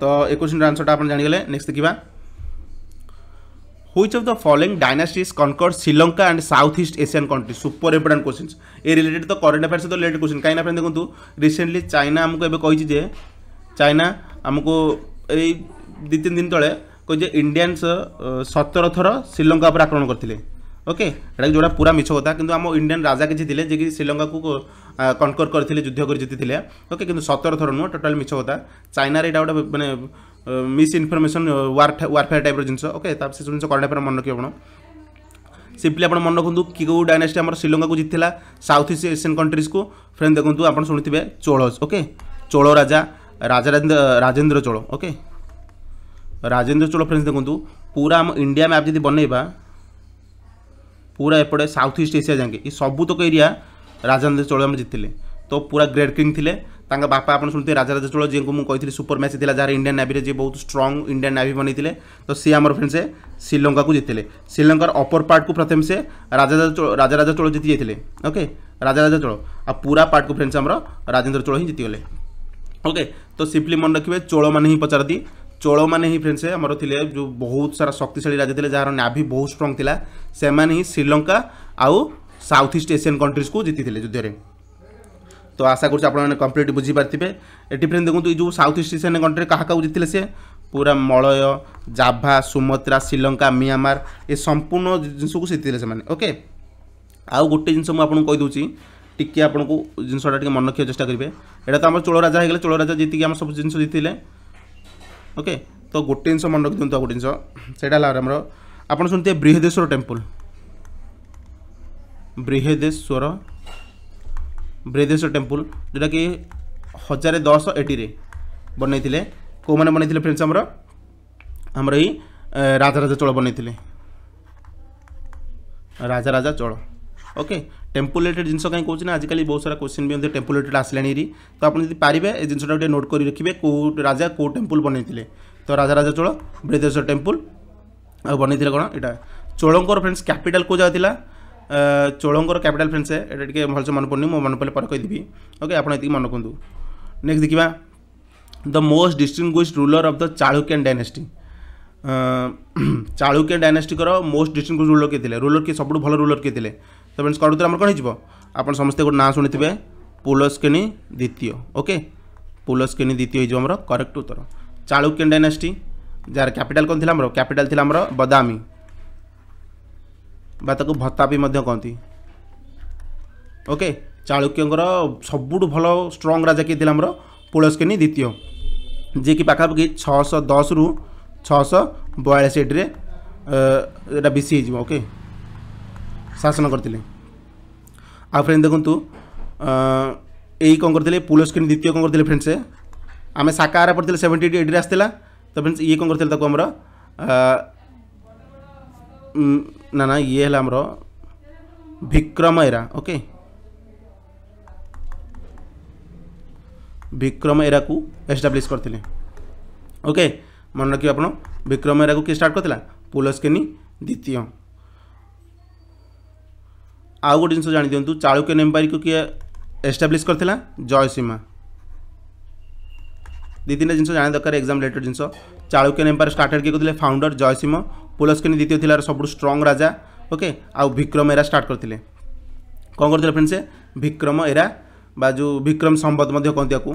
ତ ଏ କୋଶ୍ଚିନ୍ର ଆନ୍ସର୍ଟା ଆପଣ ଜାଣିଗଲେ ନେକ୍ସଟ ଦେଖିବା which of the following dynasties conquered sri lanka and southeast asian countries super important questions ए रिलेटेड तो करेंट अफेयर सहित रिलेटेड क्वेश्चन कहीं फ्रेंड देखो रिसेंटली चाइना आमको एवं कही चाइना आमको ए दु तीन दिन तेज কই যে ইন্ডিয়ানস সতের থর শ্রীলঙ্কা উপরে আক্রমণ করলে ওকে এটা যেটা পুরা মিছ কথা কিন্তু আমার ইন্ডিয়ান রাজা কিছু লে যে শ্রীলঙ্কা কনকর করে যুদ্ধ করে জিতিলে ওকে কিন্তু সতের থর নুহ টোটাল মিছ কথা চাইনার এটা গোটে মানে মিস ইনফরমেশন ওয়ারফেয়ার টাইপর জিনিস ওকে তারপর সে জিনিস কড়া টাইপের মনে রাখবে আপনার ସିମ୍ପଲି ଆପଣ ମନେ ରଖନ୍ତୁ କି କେଉଁ ଡାଇନାଷ୍ଟି ଆମର ଶ୍ରୀଲଙ୍କାକୁ ଜିତିଥିଲା ସାଉଥ୍ ଇଷ୍ଟ ଏସିଆନ୍ କଣ୍ଟ୍ରିଜ୍କୁ ଫ୍ରେଣ୍ଡ ଦେଖନ୍ତୁ ଆପଣ ଶୁଣିଥିବେ ଚୋଳଜ ଓକେ ଚୋଳ ରାଜା ରାଜା ରାଜେନ୍ଦ୍ର ଚୋଳ ଓକେ राजेन्द्र चोल फ्रेंड्स देखो पूरा आम इंडिया मैप जी बनवा पूरा एपटे साउथ ईस्ट एसी जाए कि सबुतक एरिया राजेन्द्र चोल जीतिले तो पूरा ग्रेट किंग थे बापा आप शुणी राजाराज चोल जी को मुझे कही सुपर मैच थी जहाँ इंडियान नाभी जी बहुत स्ट्रंग इंडियान नाभी बनते तो सी आम फ्रेंड्स से श्रीलंका को जीतिले श्रीलंकर अपर पार्ट को प्रथम से राजाराज चोल राजाराजा चोल जीति जाइए ओके राजाराज चोल आ पूरा पार्ट को फ्रेंड्स राजेन्द्र चोल ही जीतीगले ओके तो सिंपली मन रखिए चोल मान ही पचारती ଚୋଳମାନେ ହିଁ ଫ୍ରେଣ୍ଡସ୍ ଆମର ଥିଲେ ଯେଉଁ ବହୁତ ସାରା ଶକ୍ତିଶାଳୀ ରାଜା ଥିଲେ ଯାହାର ନାଭି ବହୁତ ଷ୍ଟ୍ରଙ୍ଗ ଥିଲା ସେମାନେ ହିଁ ଶ୍ରୀଲଙ୍କା ଆଉ ସାଉଥ୍ ଇଷ୍ଟ ଏସିଆନ୍ କଣ୍ଟ୍ରିଜକୁ ଜିତିଥିଲେ ଯୁଦ୍ଧରେ ତ ଆଶା କରୁଛି ଆପଣମାନେ କମ୍ପ୍ଲିଟ୍ ବୁଝିପାରିଥିବେ ଏଠି ଫ୍ରେଣ୍ଡ ଦେଖନ୍ତୁ ଏଇ ଯେଉଁ ସାଉଥ୍ ଇଷ୍ଟ ଏସିଆନ୍ କଣ୍ଟ୍ରି କାହା କାହାକୁ ଜିତିଥିଲେ ସେ ପୁରା Malaya Java Sumatra Sri Lanka Myanmar ଏ ସମ୍ପୂର୍ଣ୍ଣ ଜିନିଷକୁ ଜିତିଥିଲେ ସେମାନେ ଓକେ ଆଉ ଗୋଟେ ଜିନିଷ ମୁଁ ଆପଣଙ୍କୁ କହିଦେଉଛି ଟିକିଏ ଆପଣଙ୍କୁ ଜିନିଷଟା ଟିକେ ମନେ ରଖିବାକୁ ଚେଷ୍ଟା କରିବେ ଏଇଟା ତ ଆମର ଚୋଳ ରାଜା ହେଇଗଲେ ଚୋଳ ରାଜା ଜିତିକି ଆମ ସବୁ ଜିନିଷ ଜିତିଥିଲେ ଓକେ ତ ଗୋଟେ ଜିନିଷ ମନେ ରଖିଦିଅନ୍ତୁ ଆଉ ଗୋଟେ ଜିନିଷ ସେଇଟା ହେଲା ଆମର ଆପଣ ଶୁଣିଥିବେ ବୃହଦେଶ୍ୱର ଟେମ୍ପଲ୍ ବୃହଦେଶ୍ୱର ବୃହଦେଶ୍ୱର ଟେମ୍ପଲ୍ ଯେଉଁଟାକି ହଜାରେ ଦଶ ଏଟିରେ ବନେଇଥିଲେ କେଉଁମାନେ ବନେଇଥିଲେ ଫ୍ରେଣ୍ଡସ୍ ଆମର ଆମର ଏଇ ରାଜାରାଜା ଚୋଳ ବନେଇଥିଲେ ରାଜାରାଜା ଚୋଳ ଓକେ টেম্পুলেটেড জিনিস কাହିଁ କହୁଛି ନା ଆଜିକାଲି ବହୁତ ସାରା କୋଶ୍ଚିନ୍ ବି ଏମିତି ଟେମ୍ପୁଲେଟେଡ୍ ଆସିଲାଣି ହେରି ତ ଆପଣ ଯଦି ପାରିବେ ଏ ଜିନିଷଟା ଗୋଟେ ନୋଟ୍ କରି ରଖିବେ କେଉଁ ରାଜା କେଉଁ ଟେମ୍ପୁଲ୍ ବନେଇଥିଲେ ତ ରାଜା ରାଜା ଚୋଳ ବୃହଦେଶ୍ୱର ଟେମ୍ପୁଲ୍ ଆଉ ବନେଇଥିଲେ କ'ଣ ଏଇଟା ଚୋଳଙ୍କର ଫ୍ରେଣ୍ଡସ୍ କ୍ୟାପିଟାଲ୍ କେଉଁ ଜାଗା ଥିଲା ଚୋଳଙ୍କର କ୍ୟାପିଟାଲ୍ ଫ୍ରେଣ୍ଡସ୍ ଏଇଟା ଟିକେ ଭଲସେ ମନେ ପଡ଼ୁନି ମୁଁ ମନେ ପଡ଼ିଲେ ପରେ କହିଦେବି ଓକେ ଆପଣ ଏତିକି ମନେ ରଖନ୍ତୁ ନେକ୍ସଟ ଦେଖିବା the most distinguished ruler of the Chalukyan dynasty Chalukya ଡାଇନାଷ୍ଟିକର ମୋଷ୍ଟ ଡିଷ୍ଟିଙ୍ଗୁଇସ୍ ରୁଲର୍ କିଏ ଥିଲେ ରୁଲର୍ କିଏ ସବୁଠୁ ଭଲ ରୁଲର୍ କିଏ ଥିଲେ ତ ଫ୍ରେଣ୍ଡସ୍ କରେକ୍ଟ ଉତ୍ତର ଆମର କ'ଣ ହେଇଯିବ ଆପଣ ସମସ୍ତେ ଗୋଟେ ନାଁ ଶୁଣିଥିବେ ପୁଲସ୍କେନି ଦ୍ୱିତୀୟ ଓକେ ପୁଲସ୍କେନି ଦ୍ୱିତୀୟ ହେଇଯିବ ଆମର କରେକ୍ଟ ଉତ୍ତର ଚାଳୁକ୍ୟନ୍ ଡାଇନାଷ୍ଟି ଯାହାର କ୍ୟାପିଟାଲ୍ କ'ଣ ଥିଲା ଆମର କ୍ୟାପିଟାଲ୍ ଥିଲା ଆମର ବଦାମୀ ବା ତାକୁ ଭତାପି ମଧ୍ୟ କହନ୍ତି ଓକେ ଚାଳୁକ୍ୟଙ୍କର ସବୁଠୁ ଭଲ ଷ୍ଟ୍ରଙ୍ଗ ରାଜା କିଏ ଥିଲା ଆମର ପୁଲସ୍କେନି ଦ୍ୱିତୀୟ ଯିଏକି ପାଖାପାଖି ଛଅଶହ ଦଶରୁ ଛଅଶହ ବୟାଳିଶ ଏଇଟିରେ ଏଇଟା ବିସି ହେଇଯିବ ଓକେ शासन करते फ्रेंड देखु यही कौन करते पुलस्किन द्वितीय कौन करते फ्रेंड्स से आम शाखा आर पड़ी सेवेन्टी एट आसाला तो फ्रेंड्स ये कौन करते ना ना ये है Vikram era okay Vikram era को एस्टाब्लीश करते ओके मन रखिए आप विक्रम एरा को किए स्टार्ट करता पुलस्किनी द्वितीय ଆଉ ଗୋଟେ ଜିନିଷ ଜାଣିଦିଅନ୍ତୁ ଚାଳୁକ୍ୟନ ଏମ୍ପାୟରକୁ କିଏ ଏଷ୍ଟାବ୍ଲିଶ୍ କରିଥିଲା ଜୟସୀମା ଦୁଇ ତିନିଟା ଜିନିଷ ଜାଣିବା ଦରକାର ଏକ୍ଜାମ୍ ରିଲେଟେଡ୍ ଜିନିଷ ଚାଳୁକ୍ୟନ ଏମ୍ପାୟର ଷ୍ଟାର୍ଟେଡ୍ କିଏ କରିଥିଲେ ଫାଉଣ୍ଡର ଜୟସୀମ ପୁଲସ୍କିନି ଦ୍ୱିତୀୟ ଥିଲା ସବୁଠୁ ଷ୍ଟ୍ରଙ୍ଗ ରାଜା ଓକେ ଆଉ ବିକ୍ରମ ଏରା ଷ୍ଟାର୍ଟ କରିଥିଲେ କ'ଣ କରିଥିଲେ ଫ୍ରେଣ୍ଡ ସେ ବିକ୍ରମ ଏରା ବା ଯେଉଁ ବିକ୍ରମ ସମ୍ବତ ମଧ୍ୟ କହନ୍ତି ଆକୁ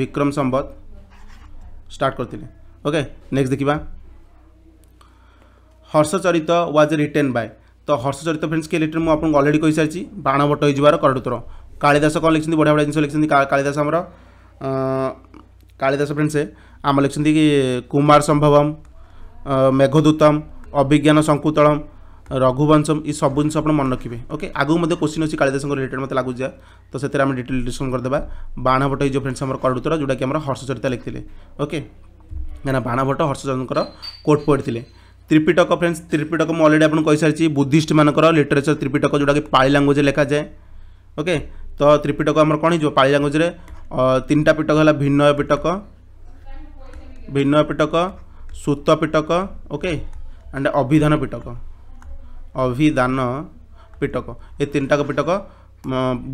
ବିକ୍ରମ ସମ୍ବତ ଷ୍ଟାର୍ଟ କରିଥିଲେ ଓକେ ନେକ୍ସଟ ଦେଖିବା ହର୍ଷଚରିତ ୱାଜ୍ ରିଟେନ୍ ବାଏ ତ ହର୍ଷଚରିତ ଫ୍ରେଣ୍ଡସ୍ କି ରିଲେଟେଡ୍ ମୁଁ ଆପଣଙ୍କୁ ଅଲରେଡ଼ି କହିସାରିଛି ବାଣ ବଟ ହୋଇଯିବାର କରଡ଼ୁତର କାଳିଦାସ କ'ଣ ଲେଖିଛନ୍ତି ବଢ଼ିଆ ବଢ଼ିଆ ଜିନିଷ ଲେଖିଛନ୍ତି କାଳିଦାସ ଆମର କାଳିଦାସ ଫ୍ରେଣ୍ଡସ୍ ଆମ ଲେଖିଛନ୍ତି କି କୁମାର ସମ୍ଭବମ୍ ମେଘଦୂତମ୍ ଅଭିଜ୍ଞାନ ଶଙ୍କୁତଳମ୍ ରଘୁବଂଶମ୍ ଏ ସବୁ ଜିନିଷ ଆପଣ ମନେ ରଖିବେ ଓକେ ଆଗକୁ ମଧ୍ୟ କୋଶ୍ଚିନ୍ ଅଛି କାଳିଦାସଙ୍କ ରିଲେଟେଡ୍ ମୋତେ ଲାଗୁଛି ତ ସେଥିରେ ଆମେ ଡିଟେଲ୍ ଡିସ୍କସନ୍ କରିଦେବା ବାଣ ଭଟ ହେଇଯିବ ଫ୍ରେଣ୍ଡସ୍ ଆମର କରଡ଼ୁତର ଯେଉଁଟାକି ଆମର ହର୍ଷଚରିତା ଲେଖିଥିଲେ ଓକେ କାହିଁକିନା ବାଣଭଟ ହର୍ଷଚନ୍ଦ୍ରଙ୍କର କୋର୍ଟ ପୋଏଟ୍ ଥିଲେ ত্রিপিটক ফ্রেন্ডস ত্রিপিটক মু অলরেডি আপনার কইসারিছি বুদ্ধিষ্ট মানকর লিটরেচর ত্রিপিটক যেটাকি পাড়ি ল্যাঙ্গুয়েজ লেখা যায় ওকে তো ত্রিপিটক আমার কোণ হয়ে পাড়ি ল্যাঙ্গুয়েজে তিনটা পিটক হল ভিন্নয় পিটক ভিন্নয় পিটক সূত পিটক ওকে ଆଣ୍ଡ ଅଭିଧାନ ପିଟକ ଅଭିଧାନ ପିଟକ ଏ ତିନିଟାକ ପିଟକ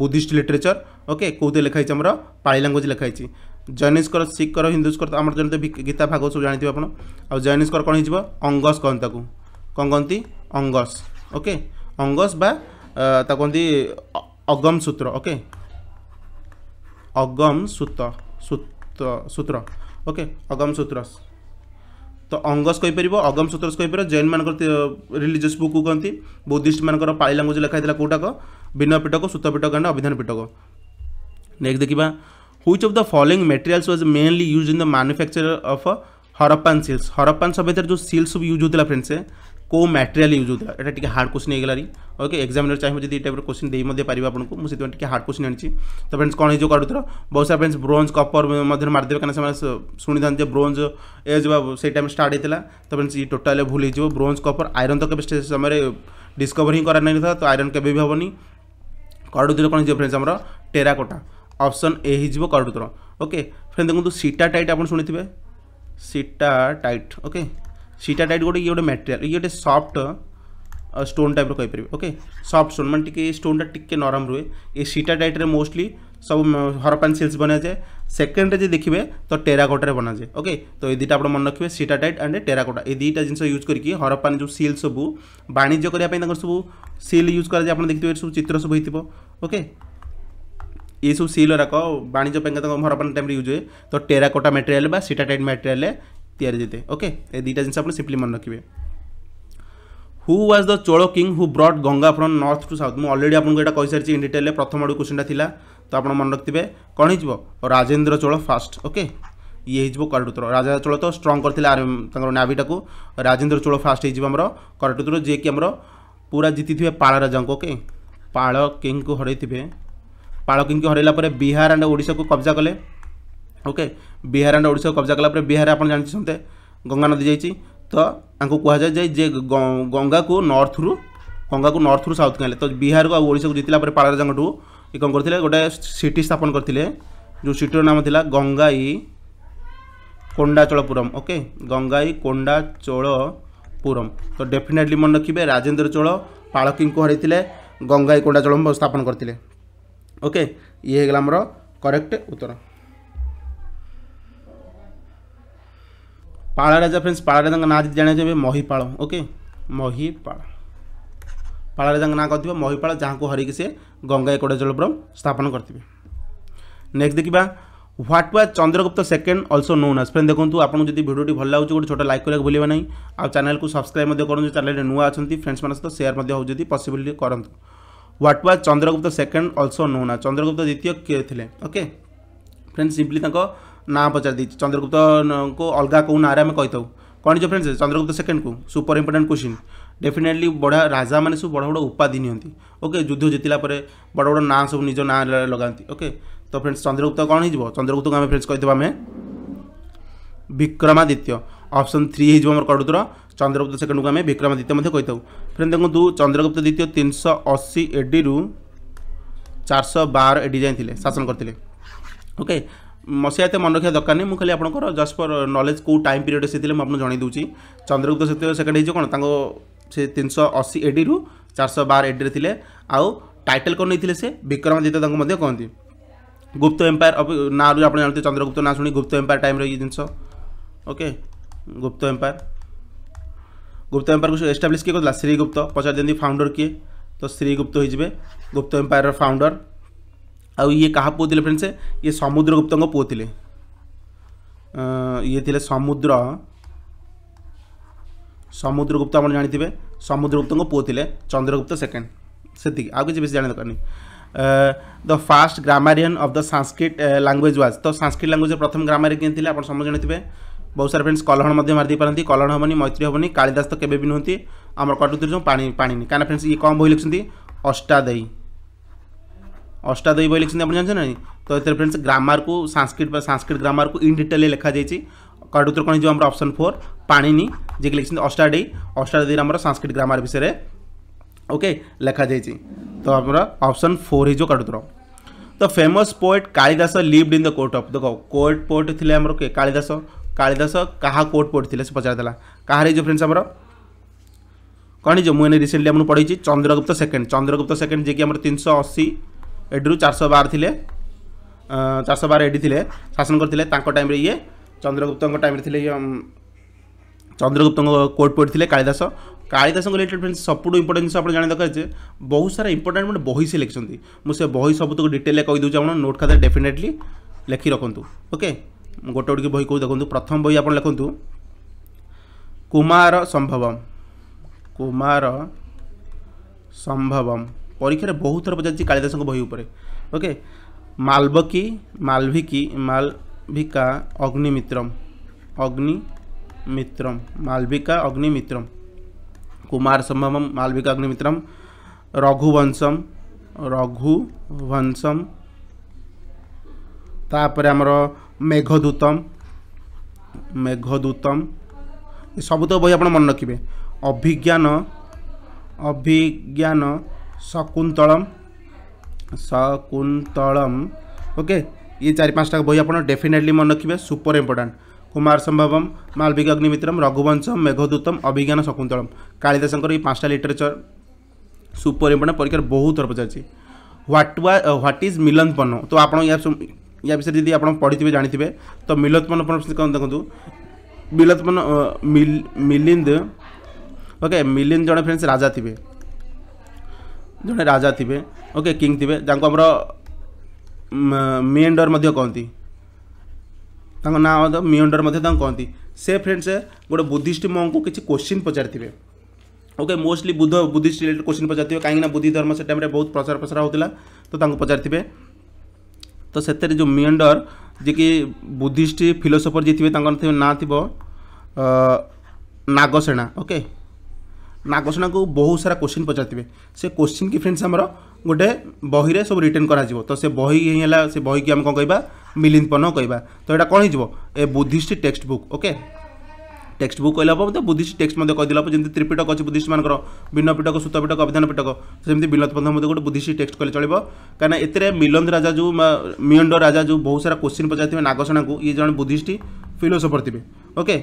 ବୁଦ୍ଧିଷ୍ଟ ଲିଟରେଚର ଓକେ କେଉଁଥିରେ ଲେଖା ହେଇଛି ଆମର ପାଳି ଲାଙ୍ଗୁଏଜ୍ ଲେଖା ହେଇଛି ଜୈନିସ୍କର ଶିଖର ହିନ୍ଦୁସ୍କର ଆମର ଯେମିତି ଗୀତା ଭାଗବତ ସବୁ ଜାଣିଥିବେ ଆପଣ ଆଉ ଜୈନିସ୍କର କ'ଣ ହେଇଯିବ ଅଙ୍ଗସ୍ କହନ୍ତି ତାକୁ କ'ଣ କହନ୍ତି ଅଙ୍ଗସ୍ ଓକେ ଅଙ୍ଗସ୍ ବା ତାକୁ କହନ୍ତି ଅଗମ ସୂତ୍ର ଓକେ ଅଗମ ସୂତ ସୂତ ସୂତ୍ର ଓକେ ଅଗମ ସୂତ୍ରସ୍ ତ ଅଙ୍ଗସ୍ କହିପାରିବ ଅଗମ ସୂତ୍ରସ୍ କହିପାରିବ ଜୈନ ମାନଙ୍କର ରିଲିଜିୟସ୍ ବୁକ୍ କହନ୍ତି ବୁଦ୍ଧିଷ୍ଟ ମାନଙ୍କର ପାଳି ଲାଙ୍ଗୁଏଜ୍ ଲେଖା ହେଇଥିଲା କେଉଁଟାକ ବିନୟ ପିଟକ ସୂତ ପିଟକ ଆଣ୍ଡ ଅଭିଧାନ ପିଟକ ନେକ୍ସଟ ଦେଖିବା which of the following materials was mainly used in the manufacture of Harappan seals Harappan सभ्यतार जो सिल्स सब यूज होता फ्रेंड्स कौ मेटेरियाल यूज होता यहाँ टी हार्ड क्वेश्चन होगलारी ओके एक्जाम चाहिए जी टाइप क्वेश्चन दे पारे आपको मुझे टी हार्ड क्वेश्चन आनी तो फ्रेंड्स कौन जो कार्ड बहुत सारा फ्रेंड्स ब्रोज कपर मारदे क्या शुणी था ब्रोज एज से टाइम स्टार्ट होता तो फ्रेंड्स ये टोटाल भूल हो ब्रोज कपर आयरन तो कभी समय डिस्कवर ही कराना तो आयरन केवे भी हेनी कार्ड कौन फ्रेंड्स टेराकोटा ଅପସନ୍ ଏ ହୋଇଯିବ କରେକ୍ଟ ଉତ୍ତର ଓକେ ଫ୍ରେଣ୍ଡ ଦେଖନ୍ତୁ ସିଟା ଟାଇଟ୍ ଆପଣ ଶୁଣିଥିବେ steatite okay steatite ଗୋଟେ ଇଏ ଗୋଟେ ମ୍ୟାଟେରିଆଲ୍ ଇଏ ଗୋଟେ ସଫ୍ଟ ଷ୍ଟୋନ୍ ଟାଇପ୍ର କହିପାରିବେ ଓକେ ସଫ୍ଟ ଷ୍ଟୋନ୍ ମାନେ ଟିକେ ଏ ଷ୍ଟୋନ୍ଟା ଟିକେ ନରମ ରୁହେ ଏ ସିଟା ଟାଇଟ୍ରେ ମୋଷ୍ଟଲି ସବୁ ହରପାନ୍ ସିଲ୍ସ ବନାଯାଏ ସେକେଣ୍ଡରେ ଯଦି ଦେଖିବେ ତ ଟେରାକୋଟାରେ ବନାଯାଏ ଓକେ ତ ଏ ଦୁଇଟା ଆପଣ ମନେ ରଖିବେ ସିଟା ଟାଇଟ୍ ଆଣ୍ଡ ଟେରାକୋଟା ଏ ଦୁଇଟା ଜିନିଷ ୟୁଜ୍ କରିକି ହରପାନ୍ ଯେଉଁ ସିଲ୍ ସବୁ ବାଣିଜ୍ୟ କରିବା ପାଇଁ ତାଙ୍କର ସବୁ ସିଲ୍ ୟୁଜ୍ କରାଯାଏ ଆପଣ ଦେଖିଥିବେ ସବୁ ଚିତ୍ର ସବୁ ହେଇଥିବ ଓକେ ये सब सिल बाणिज्य वाणिज्य मरपान टाइम यूज हुए तो टेराकोटा मेटेरियाल बा सीटाटाइट मेटेरियाल या ओके ए दुटा जिन सिंपली मन रखिए who was the Chola king who brought Ganga from north to south मुझे अलरेडी आपको यहाँ कही सारी इन डिटेल प्रथम आड़ क्वेश्चन था तो आप मन रखिथे कौन हो राजेन्द्र चोल फास्ट ओके ये हो राजा चोल तो स्ट्रंग कर नाभिटा को राजेन्द्र चोल फास्ट होमर करेक्ट जी कि पूरा जीति पाल राजा ओके पाल किंग को हरई थे ପାଳକିଙ୍କୁ ହରାଇଲା ପରେ ବିହାର ଆଣ୍ଡ ଓଡ଼ିଶାକୁ କବ୍ଜା କଲେ ଓକେ ବିହାର ଆଣ୍ଡ ଓଡ଼ିଶାକୁ କବ୍ଜା କଲା ପରେ ବିହାର ଆପଣ ଜାଣିଛନ୍ତି ସମସ୍ତେ ଗଙ୍ଗା ନଦୀ ଯାଇଛି ତ ତାଙ୍କୁ କୁହାଯାଏ ଯେ ଯେ ଗଙ୍ଗାକୁ ନର୍ଥରୁ ଗଙ୍ଗାକୁ ନର୍ଥରୁ ସାଉଥ୍ ଆଣିଲେ ତ ବିହାରକୁ ଆଉ ଓଡ଼ିଶାକୁ ଜିତିଲା ପରେ ପାଳରାଜାଙ୍କଠୁ ଇଏ କ'ଣ କରିଥିଲେ ଗୋଟେ ସିଟି ସ୍ଥାପନ କରିଥିଲେ ଯେଉଁ ସିଟିର ନାମ ଥିଲା ଗଙ୍ଗାଇ କୋଣ୍ଡାଚଳପୁରମ୍ ଓକେ ଗଙ୍ଗାଇ କୋଣ୍ଡାଚଳପୁରମ୍ ତ ଡେଫିନେଟଲି ମନେ ରଖିବେ ରାଜେନ୍ଦ୍ର ଚୋଳ ପାଳକିଙ୍କୁ ହରାଇଥିଲେ ଗଙ୍ଗାଇ କୋଣ୍ଡାଚଳମ୍ ସ୍ଥାପନ କରିଥିଲେ ওকে ইয়ে হয়ে গেল আমার করেক্ট উত্তর পাড়া রাজা ফ্রেন্ডস পাড়া রাজাঙ্ক না যদি জাঁয়া যাবে মহিপাল ওকে মহিপাল পাড়া রাজাঙ্ক না করথিব মহিপাল যাহাকে হরিকি সে গঙ্গা একোটা জলপ্রম স্থাপন করতে নেক্সট দেখিবা what was Chandragupta second also known as friend দেখুন আপনার যদি ভিডিওটি ভাল লাগুছে গোটে ছোট লাইক করা ভুলবে না আ চ্যানেল সবসক্রাইব করুন চ্যানেল নূয়া অনেক ফ্রেন্ডস মান সহ সেয়ার হচ্ছে পসিবিলিটি করতু what was Chandragupta second also known Chandragupta ଦ୍ୱିତୀୟ ଥିଲେ ଓକେ ଫ୍ରେଣ୍ଡ ସିମ୍ପଲି ତାଙ୍କ ନାଁ ପଚାରି ଦେଇଛି ଚନ୍ଦ୍ରଗୁପ୍ତଙ୍କୁ ଅଲଗା କେଉଁ ନାଁରେ ଆମେ କହିଥାଉ କ'ଣ ହେଇଯିବ ଫ୍ରେଣ୍ଡସ୍ ଚନ୍ଦ୍ରଗୁପ୍ତ ସେକେଣ୍ଡକୁ ସୁପର ଇମ୍ପୋର୍ଟାଣ୍ଟ କ୍ୱେଶ୍ଚିନ୍ ଡେଫିନେଟଲି ବଢ଼ିଆ ରାଜାମାନେ ସବୁ ବଡ଼ ବଡ଼ ଉପାଧି ନିଅନ୍ତି ଓକେ ଯୁଦ୍ଧ ଜିତିଲା ପରେ ବଡ଼ ବଡ଼ ନାଁ ସବୁ ନିଜ ନାଁ ଲଗାନ୍ତି ଓକେ ତ ଫ୍ରେଣ୍ଡସ୍ ଚନ୍ଦ୍ରଗୁପ୍ତ କ'ଣ ହେଇଯିବ ଚନ୍ଦ୍ରଗୁପ୍ତକୁ ଆମେ ଫ୍ରେଣ୍ଡସ୍ କହିଥିବା ଆମେ ବିକ୍ରମାଦିତ୍ୟ ଅପସନ୍ ଥ୍ରୀ ହେଇଯିବ ଆମର କଡ଼ୁତର ଚନ୍ଦ୍ରଗୁପ୍ତ ସେକେଣ୍ଡକୁ ଆମେ ବିକ୍ରମାଦିତ୍ୟ ମଧ୍ୟ କହିଥାଉ ଫ୍ରେଣ୍ଡ ଦେଖନ୍ତୁ ଚନ୍ଦ୍ରଗୁପ୍ତ ଦ୍ୱିତୀୟ ତିନିଶହ ଅଶୀ ଏଡ଼ିରୁ ଚାରିଶହ ବାର ଏଡ଼ି ଯାଏଁ ଥିଲେ ଶାସନ କରିଥିଲେ ଓକେ ମସିହା ଏତେ ମନେ ରଖିବା ଦରକାର ନାହିଁ ମୁଁ ଖାଲି ଆପଣଙ୍କର ଜଷ୍ଟ ଫର୍ ନଲେଜ୍ କେଉଁ ଟାଇମ୍ ପିରିୟଡ଼୍ ସେ ଥିଲେ ମୁଁ ଆପଣଙ୍କୁ ଜଣାଇ ଦେଉଛି ଚନ୍ଦ୍ରଗୁପ୍ତ ସେତେବେଳେ ସେକେଣ୍ଡ ହେଇଯିବ କ'ଣ ତାଙ୍କ ସେ ତିନିଶହ ଅଶୀ ଏଡ଼ିରୁ ଚାରିଶହ ବାର ଏଡ଼ିରେ ଥିଲେ ଆଉ ଟାଇଟେଲ୍ କ'ଣ ନେଇଥିଲେ ସେ ବିକ୍ରମାଦିତ୍ୟ ତାଙ୍କୁ ମଧ୍ୟ କହନ୍ତି ଗୁପ୍ତ ଏମ୍ପାୟାର ନାଁରୁ ଆପଣ ଜାଣନ୍ତି ଚନ୍ଦ୍ରଗୁପ୍ତ ନାଁ ଶୁଣି ଗୁପ୍ତ ଏମ୍ପାୟାର ଟାଇମ୍ର ଏଇ ଜିନିଷ okay Gupta empire Gupta empire establish কিয়ে করলা শ্রীগুপ্ত পচার দিন ফাউন্ডর কিয়ে তো শ্রীগুপ্ত হয়ে গুপ্ত এম্পায়ার ফাউন্ডর আউ ইয়ে কাহা পুও লে ফ্রেন্ডস ইয়ে সমুদ্রগুপ্ত পুও লে ইয়ে লে সমুদ্র সমুদ্রগুপ্ত আপনার জাঁথিবে সমুদ্রগুপ্ত পুও লে চন্দ্রগুপ্ত সেকেন্ড সেটি আউ কিছু বেশি জাঁয়া দরকার নেই the first grammarian of the Sanskrit language was तो सांस्क्रिट लांगुएज प्रथम ग्रामारियन किए आप समझ जानते बहुत सारे फ्रेंड्स कलहण मारि पारती कलहण हमी मैत्री हेनी कालीदास तो केवे भी नुहत आम कटुतिर जो पाने पाने कहीं फ्रेंड्स ये कम बही लिखते अष्टादय अष्टादय बह लिखते आप जानते ना तो ये फ्रेंड्स ग्रामार को सांस्कृत सांस्कृत ग्रामार को इन डिटेल लिखा जाइए कटुतर कौन जो अप्सन फोर पाणी जी की लिखते अष्टादय अष्टादय सांस्कृत ग्रामार विषय ओके लिखा जाइए तो आप अप्सन फोर हो कटुतर तो famous poet Kalidasa lived in the court of देख कोर्ट पोएट थी कालीदास କାଳିଦାସ କାହା କୋଟ୍ ପଢ଼ିଥିଲେ ସେ ପଚାରିଦେଲା କାହା ହେଇଯିବ ଫ୍ରେଣ୍ଡସ୍ ଆମର କ'ଣ ହେଇଯିବ ମୁଁ ଏନେ ରିସେଣ୍ଟଲି ଆମକୁ ପଢ଼ିଛି ଚନ୍ଦ୍ରଗୁପ୍ତ ସେକେଣ୍ଡ ଚନ୍ଦ୍ରଗୁପ୍ତ ସେକେଣ୍ଡ ଯିଏକି ଆମର ତିନିଶହ ଅଶୀ ଏଡ଼ିରୁ ଚାରିଶହ ବାର ଥିଲେ ଚାରିଶହ ବାର ଏଡ଼ି ଥିଲେ ଶାସନ କରିଥିଲେ ତାଙ୍କ ଟାଇମ୍ରେ ଇଏ ଚନ୍ଦ୍ରଗୁପ୍ତଙ୍କ ଟାଇମ୍ରେ ଥିଲେ ଇଏ ଚନ୍ଦ୍ରଗୁପ୍ତଙ୍କ କୋଟ୍ ପଢ଼ିଥିଲେ କାଳିଦାସ କାଳିଦାସଙ୍କ ରିଲେଟେଡ୍ ଫ୍ରେଣ୍ଡସ୍ ସବୁଠୁ ଇମ୍ପୋର୍ଟାଣ୍ଟ ଜିନିଷ ଆପଣ ଜାଣି ଦରକାର ଯେ ବହୁତ ସାରା ଇମ୍ପୋର୍ଟାଣ୍ଟ ମାନେ ବହି ସେ ଲେଖିଛନ୍ତି ମୁଁ ସେ ବହି ସବୁତକ ଡିଟେଲ୍ରେ କହିଦେଉଛି ଆପଣ ନୋଟ୍ ଖାତାରେ ଡେଫିନେଟଲି ଲେଖି ରଖନ୍ତୁ ଓକେ गोटे गोटे बही कहू देखते प्रथम बही आप लिखु कुमार संभवम कुमार संभवम परीक्षा बहुत थर पचार कालीदास बही उपर ओके मालबकी मालविकी मालविका अग्निमित्रम अग्निमित्रम मालविका अग्निमित्रम कुमार संभवम मालविका अग्निमित्रम रघुवंशम रघुवंशम तापर आमर ମେଘଦୂତମ ମେଘଦୂତମ ସବୁତକ ବହି ଆପଣ मन रखिए ଅଭିଜ୍ଞାନ ଅଭିଜ୍ଞାନ ଶକୁନ୍ତଳମ ଶକୁନ୍ତଳମ ओके ये चार पाँचटा बही आप डेफिनेटली मन रखिए सुपर इंपोर्टाट कुमार संभवम मालविक अग्निमित्रम रघुवंशम मेघदूतम अभिज्ञान शकुंतलम कालिदासर ये पाँचटा लिटरेचर सुपर इंपोर्टाट परीक्षा बहुत थर पचार ह्वाट ह्वाट इज मिलन पन्नो तो आप या विषय यदि आप पढ़ी जानते तो मिलोत्पन्न प्रश्न देखो मिलोत्पन्न मिलिंद ओके मिलिंद जड़े फ्रेंड्स राजा थे जड़े राजा थे ओके किंग थे आमर मिएंडर कहती ना मिएंडर कहती से फ्रेंड्स गोटे बुद्धिस्ट मो को किसी क्वेश्चन पचारि okay mostly Buddha Buddhist related question पचारि कहीं बुद्धि धर्म से टाइम बहुत प्रसार प्रसार होता तो पचारे ତ ସେଥିରେ ଯେଉଁ ମିଏଣ୍ଡର ଯିଏକି ବୁଦ୍ଧିଷ୍ଟ ଫିଲୋସଫର ଯିଏ ଥିବେ ତାଙ୍କର ନାଁ ଥିବ ନାଗସେଣା ଓକେ ନାଗସେଣାକୁ ବହୁତ ସାରା କୋଶ୍ଚିନ୍ ପଚାରିଥିବେ ସେ କୋଶ୍ଚିନ୍ କି ଫ୍ରେଣ୍ଡସ୍ ଆମର ଗୋଟେ ବହିରେ ସବୁ ରିଟର୍ଣ୍ଣ କରାଯିବ ତ ସେ ବହି ହିଁ ହେଲା ସେ ବହିକି ଆମେ କ'ଣ କହିବା ମିଲିନ୍ଦପନ କହିବା ତ ଏଇଟା କ'ଣ ହେଇଯିବ ଏ Buddhist text book okay text book कहला मतलब बुद्धिस्ट टेक्स्ट कहला जमी त्रिपीटक अच्छे बुद्धिस्ट मानक भिन्नपीटक सुतपीटक अभिधान पीटक सेमती विनोद पंथ मतलब गोटे बुद्धिस्ट टेक्स्ट कले चलो कहीं मिलंद राजा जो मियंड राजा जो बहुत सारा क्वेश्चन पचार थे नागसेना को ये जो बुद्धिस्ट फिलोसफर थे ओके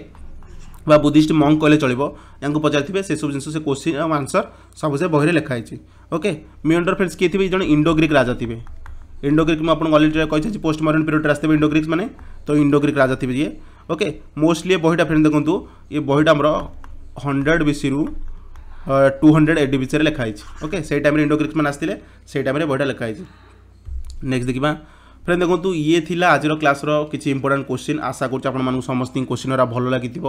बा बुद्धिस्ट मंग कले चलो यहाँ पचार थे से सब जिन से क्वेश्चन आंसर सब से बहरे लिखाई ओके मियंडर फ्रेंड्स किए थे जे इंडोग्रिक राजा थे इंडोग्रिक मुझे अलरेडी कही पोस्ट मर्डन पीरियड आसते ग्रिक्स मैंने तो इंडो इंडोग्रिक राजा थे जी ওকে মোस्टली বইটা ফ্রেন্ড দেখন্তু এই বইটা আমরা 100 বিসি রু 200 এডি বিসিরে লেখা হইছে ওকে সেই টাইমে ইন্ডো গ্রিক্স মানে আসছিলে সেই টাইমে বইটা লেখা হইছে নেক্সট দেখিবা ফ্রেন্ড দেখুন ইয়ে লা আজর ক্লাসর কিছু ইম্পর্টাট কোশ্চিন আশা করছি আপনার সমস্ত কোশ্চিন গুলা ভাল লাগিথিব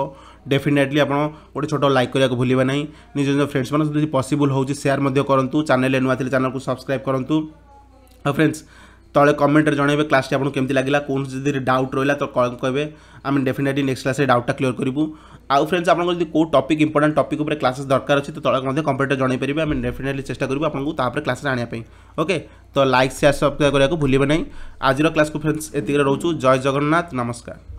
ডেফিনেটলি আপনার গোটে ছোট লাইক করা ভুলবে না নিজ নিজ ফ্রেন্ডস মানুষ যদি পসিবল হচ্ছে সেয়ার করতু চ্যানেল নূয়া চ্যানেল সবসক্রাইব করতু ফ্রেন্ডস তলয়ে কমেন্ট কৰে জনায়েবে ক্লাছটি আপোনাক কিমতে লাগিলা কোন যদি ডাউট ৰইল তা ক'বে আমি ḍefinitely next class এ ডাউটটা ক্লিয়ৰ কৰিবো আৰু ফ্ৰেণ্ডছ আপোনাক যদি কো টপিক ইম্পৰটেন্ট টপিক ওপৰ ক্লাছes দরকার আছে তলে কমেন্ট কৰে জনায়ে পৰিব আমি ḍefinitely চেষ্টা কৰিম আপোনাক তাৰ পাৰ ক্লাছ আনি পই ওকে ত লাইক শেয়ার সাবস্ক্রাইব কৰা কো ভুলিব নাহয় আজিৰ ক্লাছ কো ফ্ৰেণ্ডছ এতিয়াই ৰাউছো জয় জগন্নাথ নমস্কাৰ